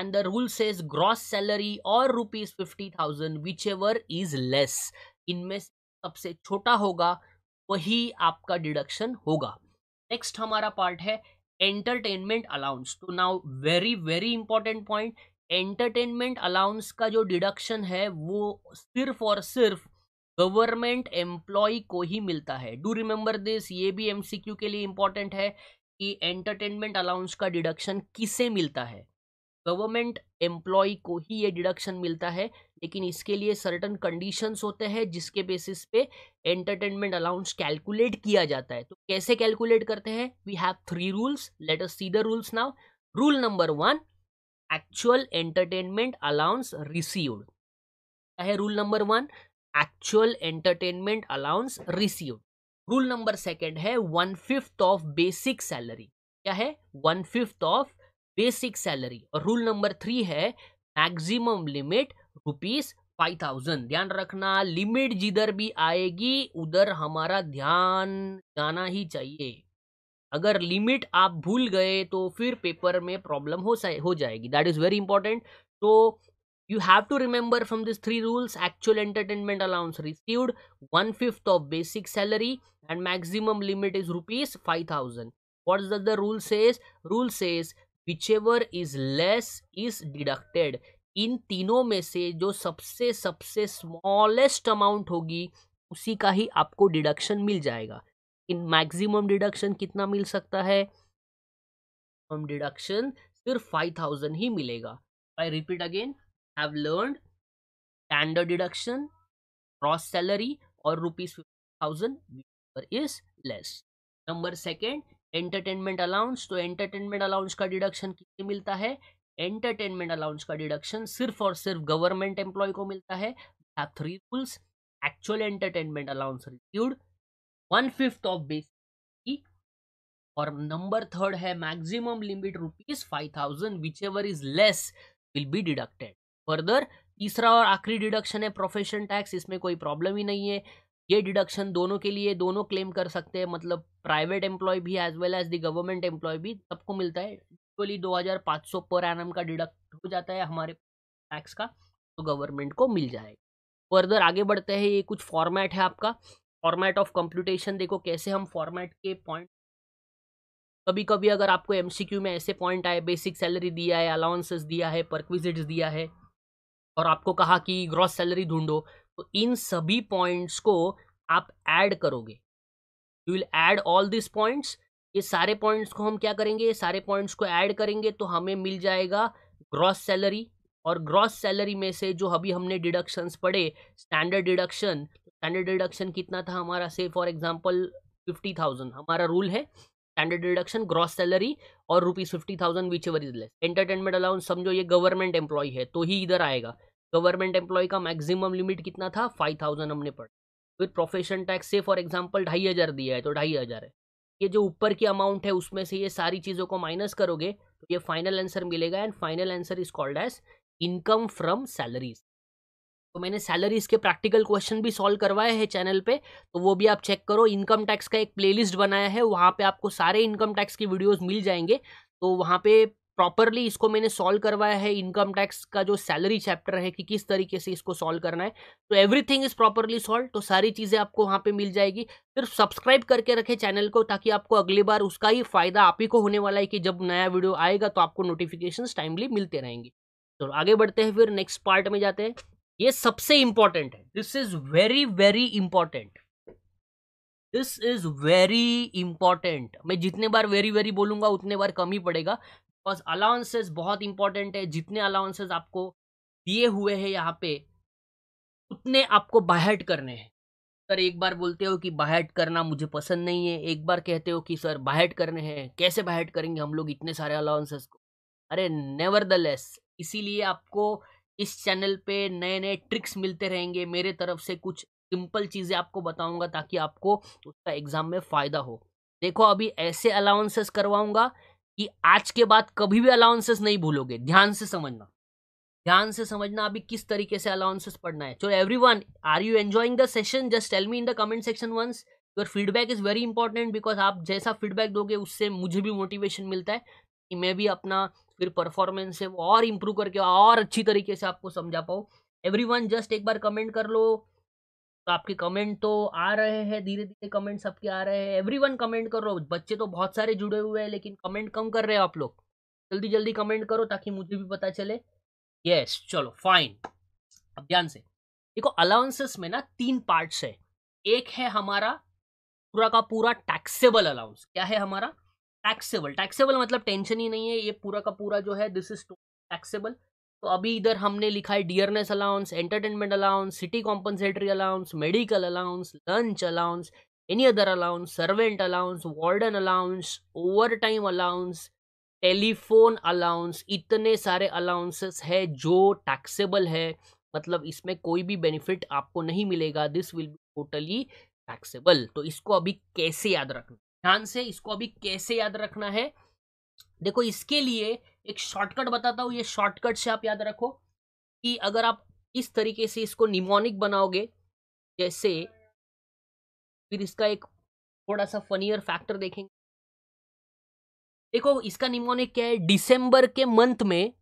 and the gross salary और rupees fifty thousand whichever is less इनमें सबसे छोटा होगा वही आपका डिडक्शन होगा नेक्स्ट हमारा पार्ट है एंटरटेनमेंट अलाउंस तो now very very important point entertainment allowance का जो डिडक्शन है वो सिर्फ और सिर्फ गवर्नमेंट एम्प्लॉय को ही मिलता है डू रिमेंबर दिस ये भी एमसीक्यू के लिए इंपॉर्टेंट है कि एंटरटेनमेंट अलाउंस का डिडक्शन किसे मिलता है गवर्नमेंट एम्प्लॉय को ही ये डिडक्शन मिलता है लेकिन इसके लिए सर्टन कंडीशंस होते हैं जिसके बेसिस पे एंटरटेनमेंट अलाउंस कैलकुलेट किया जाता है तो कैसे कैलकुलेट करते हैं we have three rules let us see the rules now rule number one actual entertainment allowance received है rule number one actual entertainment allowance received rule number second है one fifth of basic salary क्या है one fifth of basic salary और rule number three है maximum limit rupees five thousand ध्यान रखना limit जिधर भी आएगी उधर हमारा ध्यान जाना ही चाहिए अगर लिमिट आप भूल गए तो फिर पेपर में प्रॉब्लम हो हो जाएगी दैट इज वेरी इंपॉर्टेंट तो you have to remember from this three rules actual entertainment allowance received one fifth of basic salary and maximum limit is rupees five thousand what is the rule says rule says whichever is less is deducted in तीनों में से जो सबसे सबसे smallest amount होगी उसी का ही आपको डिडक्शन मिल जाएगा इन मैक्सिमम डिडक्शन कितना मिल सकता है मैक्सिमम डिडक्शन सिर्फ फाइव थाउजेंड ही मिलेगा I repeat again have learn standard deduction cross salary और rupees fifty thousand is less number second entertainment allowance तो एंटरटेनमेंट अलाउंस का डिडक्शन कितने मिलता है एंटरटेनमेंट अलाउंस का डिडक्शन सिर्फ और सिर्फ गवर्नमेंट एम्प्लॉय को मिलता है three rules actual entertainment allowance reduced one fifth of basic और नंबर थर्ड है maximum limit rupees five thousand whichever is less will be deducted further तीसरा और आखिरी डिडक्शन है प्रोफेशन टैक्स इसमें कोई प्रॉब्लम ही नहीं है ये डिडक्शन दोनों के लिए दोनों क्लेम कर सकते हैं मतलब प्राइवेट एम्प्लॉय भी as well as the government employee भी सबको मिलता है एक्चुअली 2500 पर एनम का डिडक्ट हो जाता है हमारे टैक्स का तो गवर्नमेंट को मिल जाएगा फर्दर आगे बढ़ते हैं ये कुछ फॉर्मेट है आपका फॉर्मेट ऑफ कंप्यूटेशन देखो कैसे हम फॉर्मेट के पॉइंट कभी कभी अगर आपको एमसीक्यू में ऐसे पॉइंट आए बेसिक सैलरी दिया है अलाउंसेस दिया है परक्विजिट्स दिया है और आपको कहा कि ग्रॉस सैलरी ढूंढो तो इन सभी पॉइंट्स को आप ऐड करोगे you will add all this points ये सारे पॉइंट्स को हम क्या करेंगे ये सारे पॉइंट्स को ऐड करेंगे तो हमें मिल जाएगा ग्रॉस सैलरी और ग्रॉस सैलरी में से जो अभी हमने डिडक्शंस पढ़े स्टैंडर्ड डिडक्शन स्टैंडर्ड डिडक्शन कितना था हमारा से फॉर एग्जांपल फिफ्टी थाउजेंड हमारा रूल है स्टैंडर्ड डिडक्शन ग्रॉस सैलरी और rupees fifty thousand whichever is less entertainment allowance समझो ये गवर्नमेंट एम्प्लॉय है तो ही इधर आएगा गवर्नमेंट एम्प्लॉय का मैक्सिमम लिमिट कितना था फाइव थाउजेंड हमने पढ़ा विद प्रोफेशन टैक्स से फॉर एग्जाम्पल ढाई हज़ार दिया है तो ढाई हज़ार है ये जो ऊपर की अमाउंट है उसमें से ये सारी चीज़ों को माइनस करोगे तो ये फाइनल आंसर मिलेगा and final answer is called as income from salaries तो मैंने सैलरीज के प्रैक्टिकल क्वेश्चन भी सॉल्व करवाए हैं चैनल पे तो वो भी आप चेक करो इनकम टैक्स का एक प्लेलिस्ट बनाया है वहाँ पे आपको सारे इनकम टैक्स की वीडियोस मिल जाएंगे तो वहाँ पे प्रॉपरली इसको मैंने सॉल्व करवाया है इनकम टैक्स का जो सैलरी चैप्टर है कि किस तरीके से इसको सॉल्व करना है तो एवरीथिंग इज प्रॉपरली सॉल्व तो सारी चीज़ें आपको वहाँ पे मिल जाएगी सिर्फ सब्सक्राइब करके रखें चैनल को ताकि आपको अगली बार उसका ही फायदा आप ही को होने वाला है कि जब नया वीडियो आएगा तो आपको नोटिफिकेशन टाइमली मिलते रहेंगे तो आगे बढ़ते हैं फिर नेक्स्ट पार्ट में जाते हैं ये सबसे इंपॉर्टेंट है this is very very important this is very important मैं जितने बार वेरी वेरी बोलूंगा उतने बार कम ही पड़ेगा बिकॉज अलाउंसेस बहुत इंपॉर्टेंट है जितने अलाउंसेस आपको दिए हुए हैं यहाँ पे उतने आपको बाहट करने हैं सर एक बार बोलते हो कि बाहट करना मुझे पसंद नहीं है एक बार कहते हो कि सर बाहट करने हैं कैसे बाहट करेंगे हम लोग इतने सारे अलाउंसेस को अरे नेवर द लेस इसीलिए आपको इस चैनल पे नए नए ट्रिक्स मिलते रहेंगे मेरे तरफ से कुछ सिंपल चीज़ें आपको बताऊंगा ताकि आपको उसका एग्ज़ाम में फ़ायदा हो देखो अभी ऐसे अलाउंसेस करवाऊंगा कि आज के बाद कभी भी अलाउंसेस नहीं भूलोगे ध्यान से समझना ध्यान से समझना अभी किस तरीके से अलाउंसेस पढ़ना है चलो everyone are you enjoying the session just tell me in the comment section once your feedback is very important because आप जैसा फीडबैक दोगे उससे मुझे भी मोटिवेशन मिलता है कि मैं भी अपना फिर परफॉर्मेंस है वो और इम्प्रूव करके और अच्छी तरीके से आपको समझा पाऊँ एवरी वन जस्ट एक बार कमेंट कर लो तो आपके कमेंट तो आ रहे हैं धीरे धीरे कमेंट सबके आ रहे हैं एवरीवन कमेंट करो बच्चे तो बहुत सारे जुड़े हुए हैं लेकिन कमेंट कम कर रहे हैं आप लोग जल्दी जल्दी कमेंट करो ताकि मुझे भी पता चले यस yes, चलो फाइन अब ध्यान से देखो अलाउंसेस में ना तीन पार्ट्स है एक है हमारा पूरा का पूरा टैक्सेबल अलाउंस क्या है हमारा टैक्सेबल टैक्सेबल मतलब टेंशन ही नहीं है ये पूरा का पूरा जो है दिस इज टैक्सेबल तो अभी इधर हमने लिखा है dearness allowance entertainment allowance city compensatory allowance medical allowance lunch allowance any other allowance servant allowance warden allowance overtime allowance telephone allowance इतने सारे अलाउंसेस है जो टैक्सेबल है मतलब इसमें कोई भी बेनिफिट आपको नहीं मिलेगा this will be totally taxable तो इसको अभी कैसे याद रखना ध्यान से इसको अभी कैसे याद रखना है देखो इसके लिए एक शॉर्टकट बताता हूँ ये शॉर्टकट से आप याद रखो कि अगर आप इस तरीके से इसको निमोनिक बनाओगे जैसे फिर इसका एक थोड़ा सा फनीयर फैक्टर देखेंगे देखो इसका निमोनिक क्या है दिसंबर के मंथ में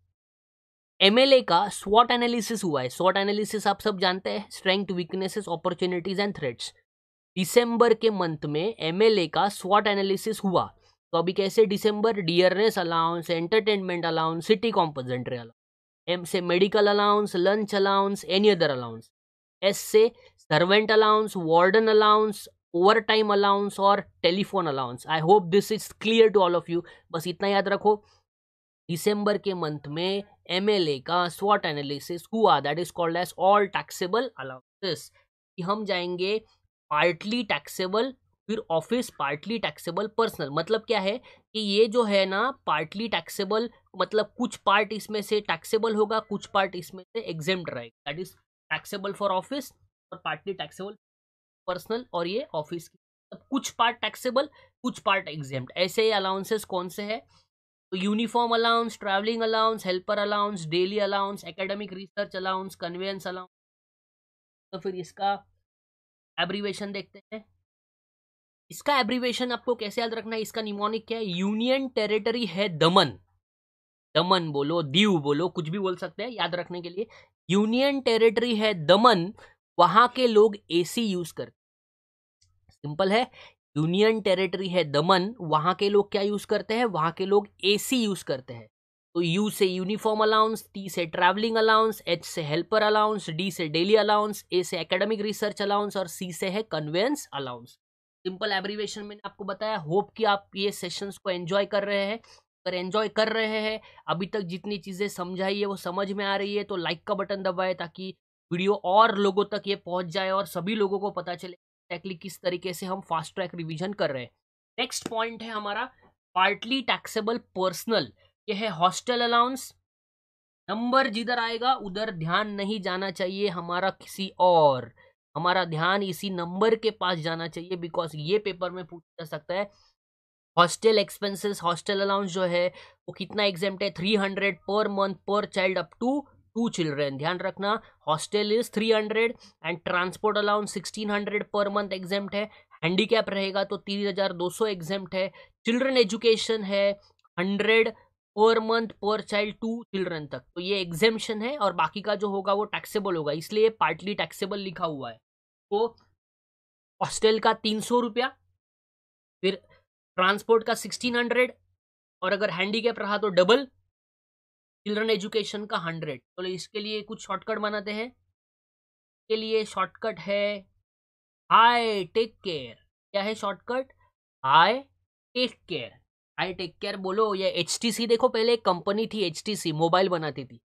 एमएलए का स्वॉट एनालिसिस हुआ है स्वॉट एनालिसिस आप सब जानते हैं strength weaknesses opportunities and threats दिसंबर के मंथ में एमएलए का स्वॉट एनालिसिस हुआ तो अभी कैसे December dearness allowance entertainment allowance city compensatory allowance M से medical allowance lunch allowance any other allowance S से servant allowance warden allowance overtime allowance और telephone allowance I hope this is clear to all of you बस इतना याद रखो दिसंबर के month में M L A का स्वॉट एनालिसिस हुआ that is called as all taxable allowances हम जाएंगे पार्टली टैक्सेबल फिर ऑफिस पार्टली टैक्सेबल पर्सनल मतलब क्या है कि ये जो है ना पार्टली टैक्सेबल मतलब कुछ पार्ट इसमें से टैक्सेबल होगा कुछ पार्ट इसमें से एग्जेम्ड रहेगा that is taxable for office और पार्टली टैक्सेबल पर्सनल और ये ऑफिस की मतलब कुछ पार्ट टैक्सेबल कुछ पार्ट एग्जेम्ड ऐसे अलाउंसेस कौन से है तो uniform allowance travelling allowance helper allowance daily allowance academic research allowance conveyance allowance तो फिर इसका एब्रीवेशन देखते हैं इसका एब्रीवेशन आपको कैसे याद रखना है इसका निमोनिक क्या है यूनियन टेरिटरी है दमन दमन बोलो दीव बोलो कुछ भी बोल सकते हैं याद रखने के लिए यूनियन टेरिटरी है दमन वहां के लोग एसी यूज करते सिंपल है यूनियन टेरिटरी है दमन वहां के लोग क्या यूज करते हैं वहां के लोग एसी यूज करते हैं तो यू से यूनिफॉर्म अलाउंस टी से ट्रैवलिंग अलाउंस एच से हेल्पर अलाउंस डी से डेली अलाउंस ए से एकेडमिक रिसर्च अलाउंस और सी से है कन्वेंस अलाउंस सिंपल एब्रीवेशन मैंने आपको बताया होप कि आप ये सेशंस को एंजॉय कर रहे हैं अगर एंजॉय कर रहे हैं अभी तक जितनी चीज़ें समझाई है वो समझ में आ रही है तो लाइक का बटन दबाए ताकि वीडियो और लोगों तक ये पहुंच जाए और सभी लोगों को पता चले एक्टली किस तरीके से हम फास्ट ट्रैक रिविजन कर रहे हैं नेक्स्ट पॉइंट है हमारा पार्टली टैक्सेबल पर्सनल ये है हॉस्टल अलाउंस नंबर जिधर आएगा उधर ध्यान नहीं जाना चाहिए हमारा किसी और हमारा ध्यान इसी नंबर के पास जाना चाहिए बिकॉज ये पेपर में पूछ जा सकता है हॉस्टल एक्सपेंसेस हॉस्टल अलाउंस जो है वो कितना एग्जेप्ट है three hundred per month per child up to two children ध्यान रखना hostel is three hundred and transport allowance sixteen hundred per month exempt है हैंडीकैप रहेगा तो तीन हज़ार दो सौ एग्जाम है चिल्ड्रन एजुकेशन है hundred per month per child two children तक तो ये एग्जेम्पन है और बाकी का जो होगा वो टैक्सेबल होगा इसलिए पार्टली टैक्सेबल लिखा हुआ है को हॉस्टल का तीन सौ रुपया फिर ट्रांसपोर्ट का सिक्सटीन हंड्रेड और अगर हैंडीकैप रहा तो डबल चिल्ड्रन एजुकेशन का हंड्रेड तो इसके लिए कुछ शॉर्टकट बनाते हैं के लिए शॉर्टकट है हाय टेक केयर क्या है shortcut hi take care I take care बोलो ये एच देखो पहले एक कंपनी थी एच मोबाइल बनाती थी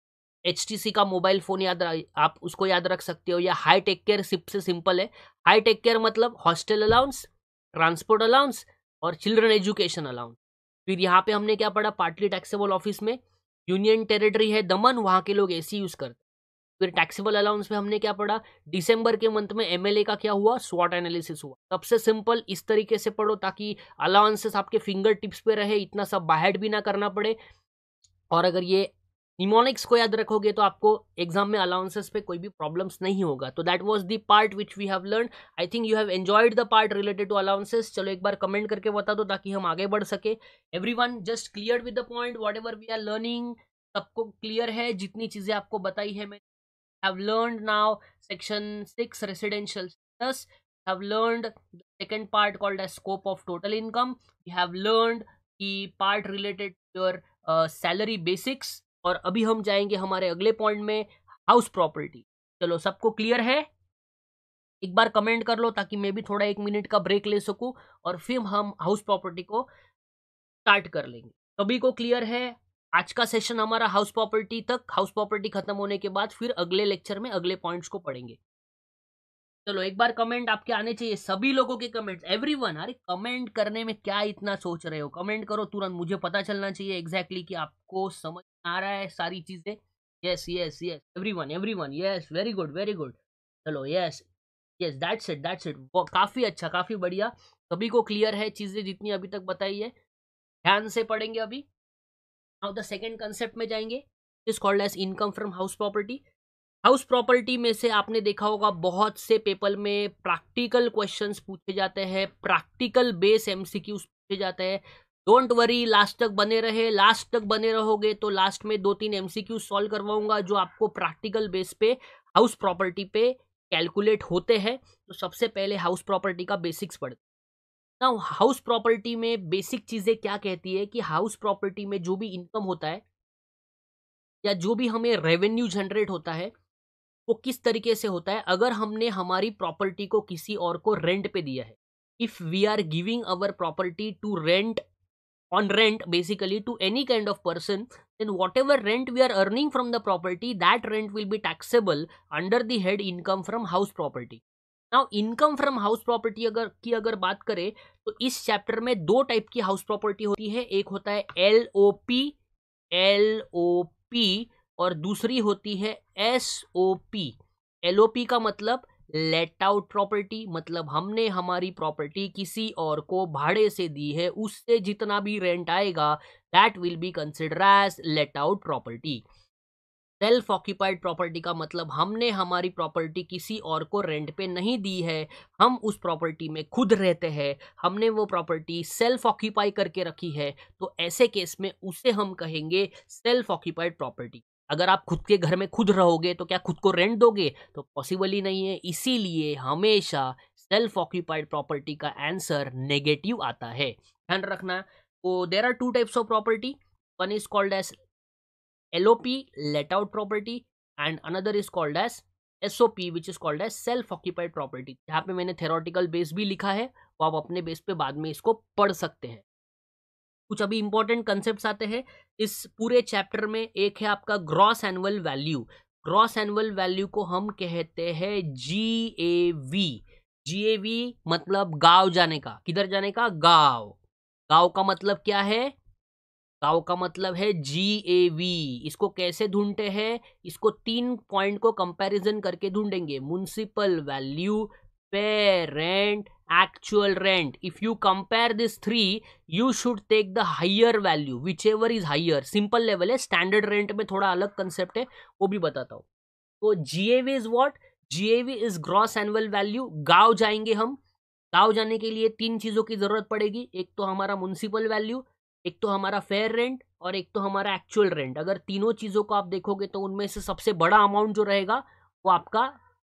एच का मोबाइल फ़ोन याद आप उसको याद रख सकते हो या हाई टेक केयर सिप से सिंपल है हाई टेक केयर मतलब हॉस्टल अलाउंस ट्रांसपोर्ट अलाउंस और चिल्ड्रन एजुकेशन अलाउंस फिर यहाँ पे हमने क्या पढ़ा पार्टली टैक्सेबल ऑफिस में यूनियन टेरिटरी है दमन वहाँ के लोग एसी यूज़ करते फिर टैक्सेबल अलाउंस में हमने क्या पढ़ा दिसंबर के मंथ में एमएलए का क्या हुआ स्वॉट एनालिसिस हुआ सबसे सिंपल इस तरीके से पढ़ो ताकि अलाउंसेस आपके फिंगर टिप्स पे रहे इतना सब बाहर भी ना करना पड़े और अगर ये इमोनिक्स को याद रखोगे तो आपको एग्जाम में अलाउंसेस पे कोई भी प्रॉब्लम्स नहीं होगा तो that was the part which we have learn I think you have enjoyed the part related to allowances चलो एक बार कमेंट करके बता दो ताकि हम आगे बढ़ सके everyone just clear with the point whatever we are learning सबको क्लियर है जितनी चीज़ें आपको बताई है मैं have learn now section six residential status we have learned the second part called as scope of total income we have learned the part related to uh, और अभी हम जाएंगे हमारे अगले पॉइंट में हाउस प्रॉपर्टी चलो सबको क्लियर है एक बार कमेंट कर लो ताकि मैं भी थोड़ा एक मिनट का ब्रेक ले सकूं और फिर हम हाउस प्रॉपर्टी को स्टार्ट कर लेंगे सभी को क्लियर है आज का सेशन हमारा हाउस प्रॉपर्टी तक हाउस प्रॉपर्टी खत्म होने के बाद फिर अगले लेक्चर में अगले पॉइंट्स को पढ़ेंगे चलो एक बार कमेंट आपके आने चाहिए सभी लोगों के कमेंट्स एवरीवन अरे कमेंट करने में क्या इतना सोच रहे हो कमेंट करो तुरंत मुझे पता चलना चाहिए एग्जैक्टली exactly कि आपको समझ आ रहा है सारी चीज़ें yes yes yes everyone everyone yes very good very good चलो yes yes that's it that's it काफ़ी अच्छा काफ़ी बढ़िया सभी को क्लियर है चीज़ें जितनी अभी तक बताई है ध्यान से पढ़ेंगे अभी नाउ द सेकेंड कंसेप्ट में जाएंगे is called as income from house property house property में से आपने देखा होगा बहुत से पेपर में प्रैक्टिकल क्वेश्चंस पूछे जाते हैं प्रैक्टिकल बेस एमसीक्यूज पूछे जाते हैं डोंट वरी लास्ट तक बने रहे लास्ट तक बने रहोगे तो लास्ट में दो तीन एमसीक्यू सॉल्व करवाऊंगा जो आपको प्रैक्टिकल बेस पे हाउस प्रॉपर्टी पे कैलकुलेट होते हैं तो सबसे पहले हाउस प्रॉपर्टी का बेसिक्स पढ़ते ना हाउस प्रॉपर्टी में बेसिक चीज़ें क्या कहती है कि हाउस प्रॉपर्टी में जो भी इनकम होता है या जो भी हमें रेवेन्यू जनरेट होता है वो किस तरीके से होता है अगर हमने हमारी प्रॉपर्टी को किसी और को रेंट पे दिया है if we are giving our property to rent on rent basically to any kind of person then whatever rent we are earning from the property that rent will be taxable under the head income from house property now income from house property agar ki agar baat kare to is chapter mein do type ki house property hoti hai ek hota hai lop lop aur dusri hoti hai sop lop ka matlab let out property मतलब हमने हमारी property किसी और को भाड़े से दी है उससे जितना भी रेंट आएगा that will be consider as let out property self occupied property का मतलब हमने हमारी प्रॉपर्टी किसी और को रेंट पे नहीं दी है हम उस प्रॉपर्टी में खुद रहते हैं हमने वो प्रॉपर्टी सेल्फ ऑक्यूपाई करके रखी है तो ऐसे केस में उसे हम कहेंगे सेल्फ ऑक्यूपाइड प्रॉपर्टी अगर आप खुद के घर में खुद रहोगे तो क्या खुद को रेंट दोगे तो पॉसिबल ही नहीं है इसीलिए हमेशा सेल्फ ऑक्यूपाइड प्रॉपर्टी का आंसर नेगेटिव आता है ध्यान रखना तो there are two types of property one is called as L O P let out property and another is called as S O P which is called as self occupied property यहाँ पे मैंने theoretical base भी लिखा है वो तो आप अपने बेस पे बाद में इसको पढ़ सकते हैं कुछ अभी इंपॉर्टेंट कंसेप्ट आते हैं इस पूरे चैप्टर में एक है आपका gross annual value gross annual value को हम कहते हैं जी A we ji A we मतलब गांव जाने का किधर जाने का गांव गांव का मतलब क्या है गांव का मतलब है जी ए वी इसको कैसे ढूंढते हैं इसको तीन पॉइंट को कंपैरिजन करके ढूंढेंगे municipal value fair rent actual rent if you compare these three you should take the higher value whichever is higher simple level है standard rent में थोड़ा अलग concept है वो भी बताता हूँ तो GAV is what GAV is gross annual value गाँव जाएंगे हम गाँव जाने के लिए तीन चीज़ों की ज़रूरत पड़ेगी एक तो हमारा म्यूनसिपल वैल्यू एक तो हमारा फेयर रेंट और एक तो हमारा एक्चुअल रेंट अगर तीनों चीज़ों को आप देखोगे तो उनमें से सबसे बड़ा अमाउंट जो रहेगा वो आपका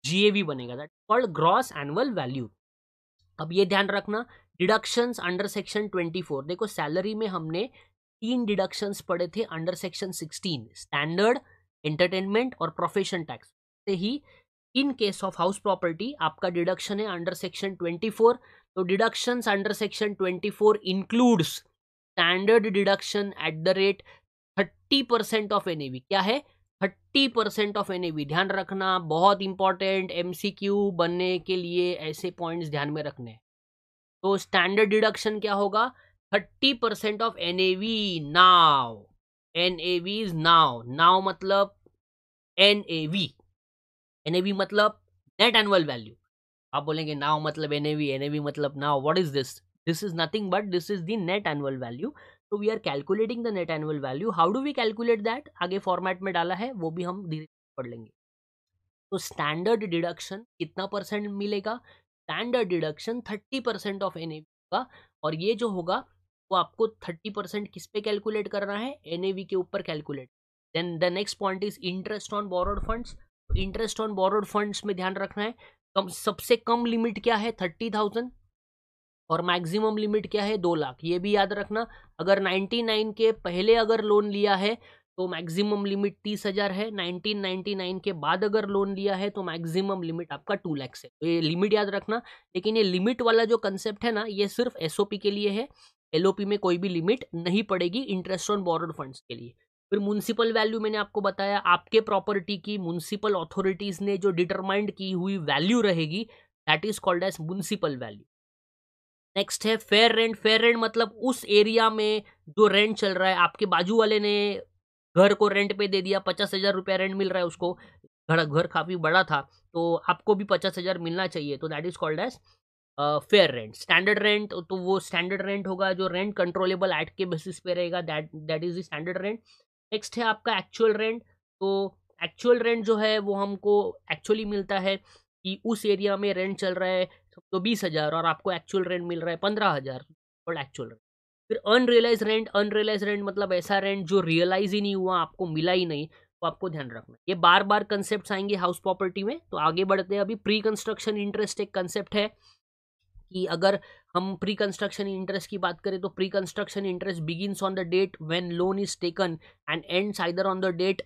जीएवी बनेगा that called gross annual value अब ये ध्यान रखना डिडक्शंस अंडर सेक्शन 24 देखो सैलरी में हमने तीन डिडक्शंस पड़े थे अंडर सेक्शन 16 स्टैंडर्ड एंटरटेनमेंट और प्रोफेशन टैक्स से ही in case of house property आपका डिडक्शन है अंडर सेक्शन 24 तो deductions under section 24 includes standard deduction at the rate thirty percent of N क्या है थर्टी परसेंट ऑफ एन ध्यान रखना बहुत इंपॉर्टेंट एम बनने के लिए ऐसे पॉइंट्स ध्यान में रखने तो स्टैंडर्ड डिडक्शन क्या होगा thirty percent of N NAV N is NAV NAV मतलब एन एन मतलब नेट एनुअल वैल्यू आप बोलेंगे नाव मतलब एन एवी मतलब NAV what is this this is nothing but this is the net annual value तो we are calculating the net annual value how do we calculate that आगे format में डाला है वो भी हम धीरे पढ़ लेंगे तो स्टैंडर्ड डिडक्शन कितना परसेंट मिलेगा standard deduction thirty percent of N का और ये जो होगा वो आपको थर्टी परसेंट किस पे कैलकुलेट करना है एन के ऊपर calculate then the next point is interest on borrowed funds interest on borrowed funds में ध्यान रखना है कम सबसे कम लिमिट क्या है थर्टी थाउजेंड और मैक्सिमम लिमिट क्या है दो लाख ये भी याद रखना अगर 99 के पहले अगर लोन लिया है तो मैक्सिमम लिमिट तीस हज़ार है 1999 के बाद अगर लोन लिया है तो मैक्सिमम लिमिट आपका टू लैक्स है तो ये लिमिट याद रखना लेकिन ये लिमिट वाला जो कंसेप्ट है ना ये सिर्फ एस के लिए है एल में कोई भी लिमिट नहीं पड़ेगी इंटरेस्ट ऑन बॉर्डर फंड्स के लिए फिर म्यूनसिपल वैल्यू मैंने आपको बताया आपके प्रॉपर्टी की म्यूनसिपल अथॉरिटीज़ ने जो डिटरमाइंड की हुई वैल्यू रहेगी that is called as municipal value next है फेयर रेंट फेयर रेंट मतलब उस एरिया में जो रेंट चल रहा है आपके बाजू वाले ने घर को रेंट पे दे दिया पचास हज़ार रुपया रेंट मिल रहा है उसको घर घर काफ़ी बड़ा था तो आपको भी पचास हज़ार मिलना चाहिए तो that is called as fair rent standard rent तो वो स्टैंडर्ड रेंट होगा जो रेंट कंट्रोलेबल एक्ट के बेसिस पे रहेगा that that is the standard rent next है आपका एक्चुअल रेंट तो एक्चुअल रेंट जो है वो हमको एक्चुअली मिलता है कि उस एरिया में रेंट चल रहा है तो, तो बीस हज़ार और आपको एक्चुअल रेंट मिल रहा है पंद्रह हज़ार और एक्चुअल रेंट फिर अनरियलाइज रेंट अनरियलाइज रेंट मतलब ऐसा रेंट जो रियलाइज ही नहीं हुआ आपको मिला ही नहीं तो आपको ध्यान रखना ये बार बार कंसेप्ट आएंगे हाउस प्रॉपर्टी में तो आगे बढ़ते हैं अभी प्री कंस्ट्रक्शन इंटरेस्ट एक कंसेप्ट है कि अगर हम प्री कंस्ट्रक्शन इंटरेस्ट की बात करें तो pre construction interest begins on the date when loan is taken and ends either on the date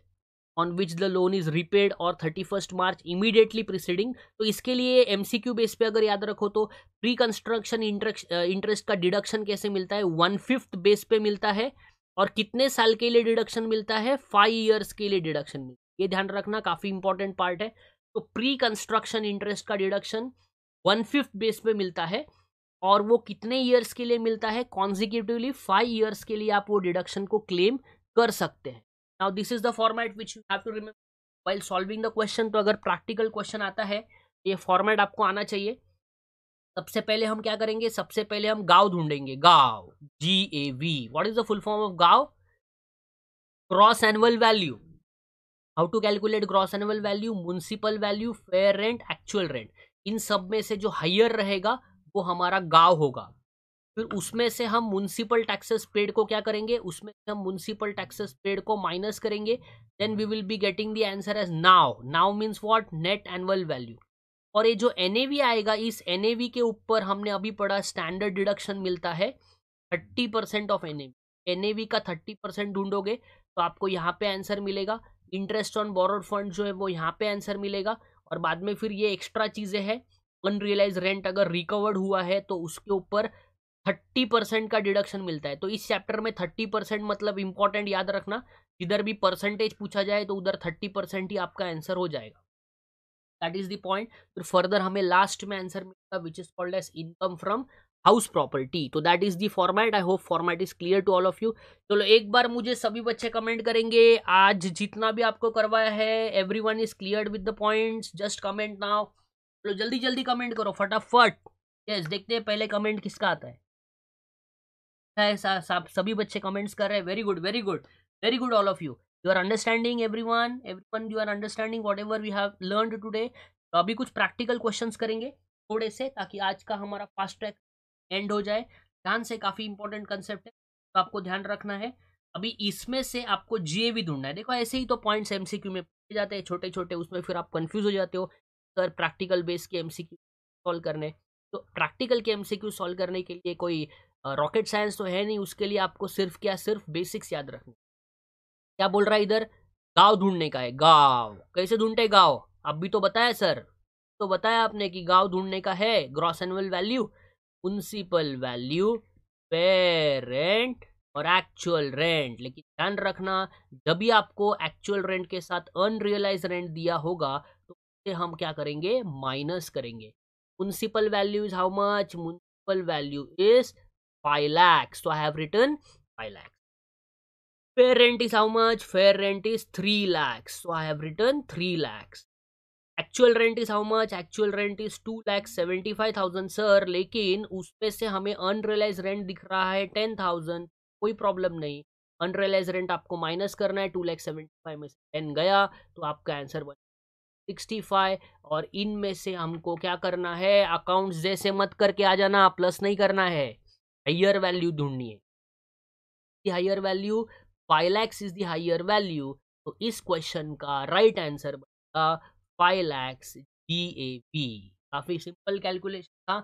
on which the loan is repaid और thirty first March immediately preceding तो इसके लिए M C Q base पे अगर याद रखो तो pre construction interest का डिडक्शन कैसे मिलता है वन फिफ्थ बेस पे मिलता है और कितने साल के लिए डिडक्शन मिलता है फाइव ईयर्स के लिए डिडक्शन मिलता है ये ध्यान रखना काफ़ी इंपॉर्टेंट पार्ट है तो प्री कंस्ट्रक्शन इंटरेस्ट का डिडक्शन वन फिफ्थ बेस पे मिलता है और वो कितने ईयर्स के लिए मिलता है कॉन्जिक्यूटिवली फाइव ईयर्स के लिए आप वो डिडक्शन को क्लेम कर सकते हैं now this is the format which you have to remember while solving the question तो अगर प्रैक्टिकल क्वेश्चन आता है ये फॉर्मेट आपको आना चाहिए सबसे पहले हम क्या करेंगे सबसे पहले हम गाव ढूंढेंगे GAV G A V what is the full form of GAV gross annual value how to calculate gross annual value municipal value fair rent actual rent इन सब में से जो हाइयर रहेगा वो हमारा गाँव होगा फिर उसमें से हम म्यूनसिपल टैक्सेस पेड को क्या करेंगे उसमें से हम म्यूनसिपल टैक्सेस पेड को माइनस करेंगे then we will be getting the answer as NAV NAV means what net annual value और ये जो एन आएगा इस एन के ऊपर हमने अभी पढ़ा स्टैंडर्ड डिडक्शन मिलता है thirty percent of N N का थर्टी परसेंट ढूंढोगे तो आपको यहाँ पे आंसर मिलेगा इंटरेस्ट ऑन बोरोड फंड जो है वो यहाँ पे आंसर मिलेगा और बाद में फिर ये एक्स्ट्रा चीज़ें हैं अनरियलाइज रेंट अगर रिकवर्ड हुआ है तो उसके ऊपर थर्टी परसेंट का डिडक्शन मिलता है तो इस चैप्टर में थर्टी परसेंट मतलब इंपॉर्टेंट याद रखना इधर भी परसेंटेज पूछा जाए तो उधर थर्टी परसेंट ही आपका आंसर हो जाएगा दैट इज द पॉइंट फिर फर्दर हमें लास्ट में आंसर मिलेगा which is called as income from house property तो that is the format I hope format is clear to all of you चलो एक बार मुझे सभी बच्चे कमेंट करेंगे आज जितना भी आपको करवाया है everyone is clear with the point just comment now चलो जल्दी जल्दी कमेंट करो फटाफट यस yes, देखते हैं पहले कमेंट किसका आता है है सा, सा, सभी बच्चे कमेंट्स कर रहे हैं very good very good very good all of you you are understanding everyone everyone you are understanding whatever we have learn today तो अभी कुछ प्रैक्टिकल क्वेश्चन करेंगे थोड़े से ताकि आज का हमारा फास्ट ट्रैक एंड हो जाए ध्यान से काफ़ी इंपॉर्टेंट कंसेप्ट है तो आपको ध्यान रखना है अभी इसमें से आपको जीए भी ढूंढना है देखो ऐसे ही तो पॉइंट्स एमसीक्यू में पूछे जाते हैं छोटे छोटे उसमें फिर आप कंफ्यूज हो जाते हो सर प्रैक्टिकल बेस के एमसीक्यू सॉल्व करने तो प्रैक्टिकल के एमसीक्यू सॉल्व करने के लिए कोई रॉकेट साइंस तो है नहीं उसके लिए आपको सिर्फ क्या सिर्फ बेसिक्स याद रखने क्या बोल रहा है इधर गांव ढूंढने का है गांव कैसे ढूंढते गांव अब भी तो बताया सर तो बताया आपने कि गांव ढूंढने का है gross annual value principal value पे रेंट और एक्चुअल रेंट लेकिन ध्यान रखना जब भी आपको एक्चुअल रेंट के साथ अनरियलाइज रेंट दिया होगा तो उसे हम क्या करेंगे माइनस करेंगे principal value is how much municipal value is 5 lakhs. So I have written 5 lakhs. Fair rent is how much? Fair rent is 3 lakhs. So I have written 3 lakhs. Actual rent is how much actual rent is two lakh seventy five thousand sir लेकिन उसमें से हमें unrealise rent दिख रहा है ten thousand कोई problem नहीं unrealise rent आपको माइनस करना है टू लैख सेवेंटी फाइव में से टेन गया तो आपका आंसर बन सिक्सटी फाइव और इनमें से हमको क्या करना है अकाउंट जैसे मत करके आ जाना प्लस नहीं करना है हाइयर वैल्यू ढूंढनी है the value five lakhs is is value तो इस क्वेश्चन का राइट आंसर बनेगा five lakhs G A P काफी सिंपल कैलकुलेशन था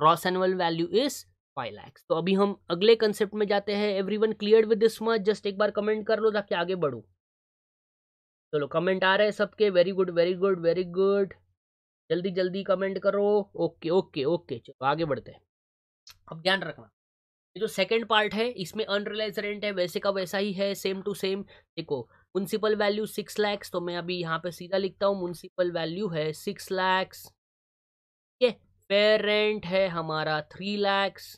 gross annual value is five lakhs तो अभी हम अगले कंसेप्ट में जाते हैं everyone clear with this much just एक बार कमेंट कर लो ताकि आगे बढ़ो चलो कमेंट आ रहे हैं सबके very good very good very good जल्दी जल्दी कमेंट करो ओके ओके ओके चलो आगे बढ़ते हैं अब ध्यान रखना ये जो सेकंड पार्ट है इसमें अनरियलाइज रेंट है वैसे का वैसा ही है सेम टू सेम देखो म्यूनसिपल वैल्यू सिक्स लैक्स तो मैं अभी यहाँ पे सीधा लिखता हूँ म्यूनसिपल वैल्यू है सिक्स लैक्स ठीक है फेयर रेंट है हमारा थ्री लैक्स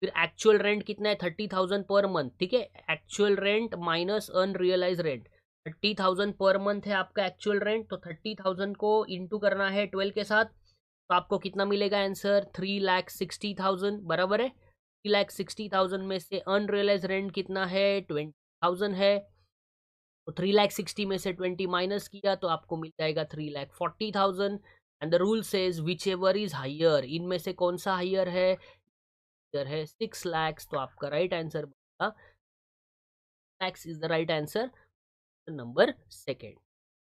फिर एक्चुअल रेंट कितना है थर्टी थाउजेंड पर मंथ ठीक है actual rent minus unrealise rent thirty thousand per month है आपका एक्चुअल रेंट तो थर्टी थाउजेंड को इंटू करना है ट्वेल्व के साथ तो आपको कितना मिलेगा answer three lakh sixty thousand बराबर है लैख सिक्सटी थाउजेंड में से अनरियलाइज रेंट कितना है ट्वेंटी थाउजेंड है तो थ्री लैख सिक्सटी में से ट्वेंटी माइनस किया तो आपको मिल जाएगा three lakh forty thousand and the rule says whichever is higher इनमें से कौन सा हाइयर है है सिक्स लैक्स तो आपका राइट आंसर बनेगा lakhs is the right answer number second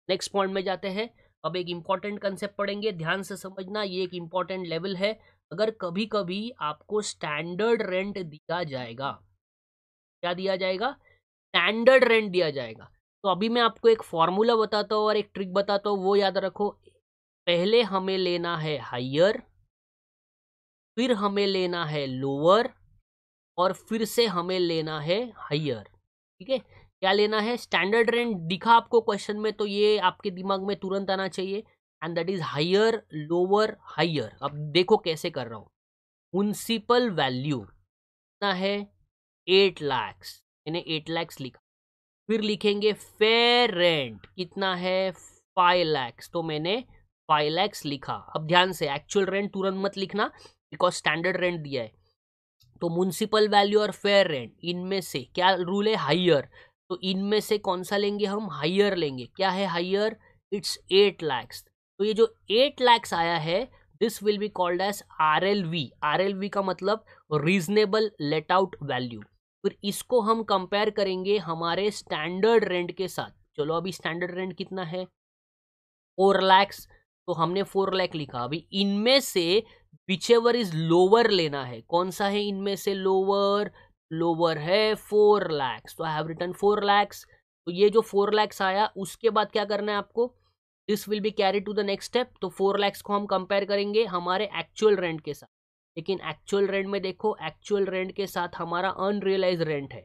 next point में जाते हैं अब एक इंपॉर्टेंट कंसेप्ट पढ़ेंगे ध्यान से समझना ये एक इंपॉर्टेंट लेवल है अगर कभी कभी आपको स्टैंडर्ड रेंट दिया जाएगा क्या दिया जाएगा स्टैंडर्ड रेंट दिया जाएगा तो अभी मैं आपको एक फॉर्मूला बताता हूँ और एक ट्रिक बताता हूँ वो याद रखो पहले हमें लेना है हाइयर फिर हमें लेना है लोअर और फिर से हमें लेना है हाइयर ठीक है क्या लेना है स्टैंडर्ड रेंट दिखा आपको क्वेश्चन में तो ये आपके दिमाग में तुरंत आना चाहिए and that is higher lower higher अब देखो कैसे कर रहा हूँ मुंसिपल वैल्यू कितना है एट लैक्स मैंने एट लैक्स लिखा फिर लिखेंगे फेयर रेंट कितना है फाइव लैक्स तो मैंने फाइव लैक्स लिखा अब ध्यान से एक्चुअल रेंट तुरंत मत लिखना बिकॉज स्टैंडर्ड रेंट दिया है तो म्यूनसिपल वैल्यू और फेयर रेंट इनमें से क्या रूल है हाइयर तो इनमें से कौन सा लेंगे हम हाइयर लेंगे क्या है हाइयर इट्स एट लैक्स तो ये जो एट लैक्स आया है this will be called as R L V R L V का मतलब रीजनेबल लेट आउट वैल्यू फिर इसको हम कंपेयर करेंगे हमारे स्टैंडर्ड रेंट के साथ चलो अभी स्टैंडर्ड रेंट कितना है फोर लैक्स तो हमने फोर लैख लिखा अभी इनमें से पिछेवर इज लोअर लेना है कौन सा है इनमें से लोअर लोअर है फोर लैक्स तो I have written four lakhs तो ये जो फोर लैक्स आया उसके बाद क्या करना है आपको this will be carry to the next step तो फोर लैक्स को हम कंपेयर करेंगे हमारे एक्चुअल रेंट के साथ लेकिन एक्चुअल रेंट में देखो एक्चुअल रेंट के साथ हमारा अनरियलाइज रेंट है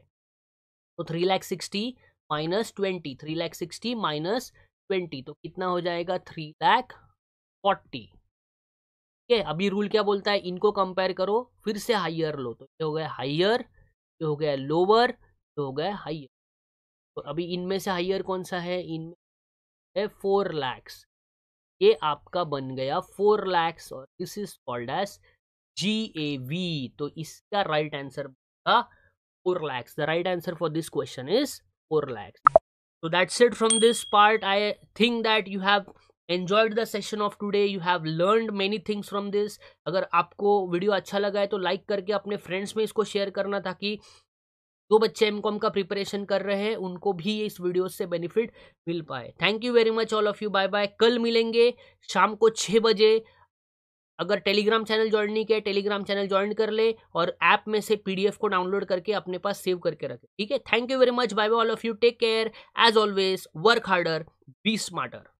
तो three lakh sixty minus twenty three lakh sixty minus twenty तो कितना हो जाएगा थ्री लैख फोर्टी ठीक है अभी रूल क्या बोलता है इनको कंपेयर करो फिर से हाइयर लो तो ये हो गया हाइयर ये हो गया लोअर ये हो गया हाइयर तो अभी इनमें से हाइयर कौन सा है इनमें है फोर लैक्स ये आपका बन गया फोर लैक्स और this is called as G A V तो इसका राइट आंसर बनेगा four lakhs the right answer for this question is four lakhs so that's it from this part I think that you have enjoyed the session of today you have learned many things from this अगर आपको video अच्छा लगा है तो like करके अपने friends में इसको शेयर करना ताकि जो बच्चे एम कॉम का प्रिपरेशन कर रहे हैं उनको भी इस वीडियो से बेनिफिट मिल पाए thank you very much all of you bye bye कल मिलेंगे शाम को छः बजे अगर टेलीग्राम चैनल ज्वाइन नहीं किया टेलीग्राम चैनल ज्वाइन कर ले और ऐप में से पीडीएफ को डाउनलोड करके अपने पास सेव करके रखें ठीक है thank you very much bye bye all of you take care as always work harder be smarter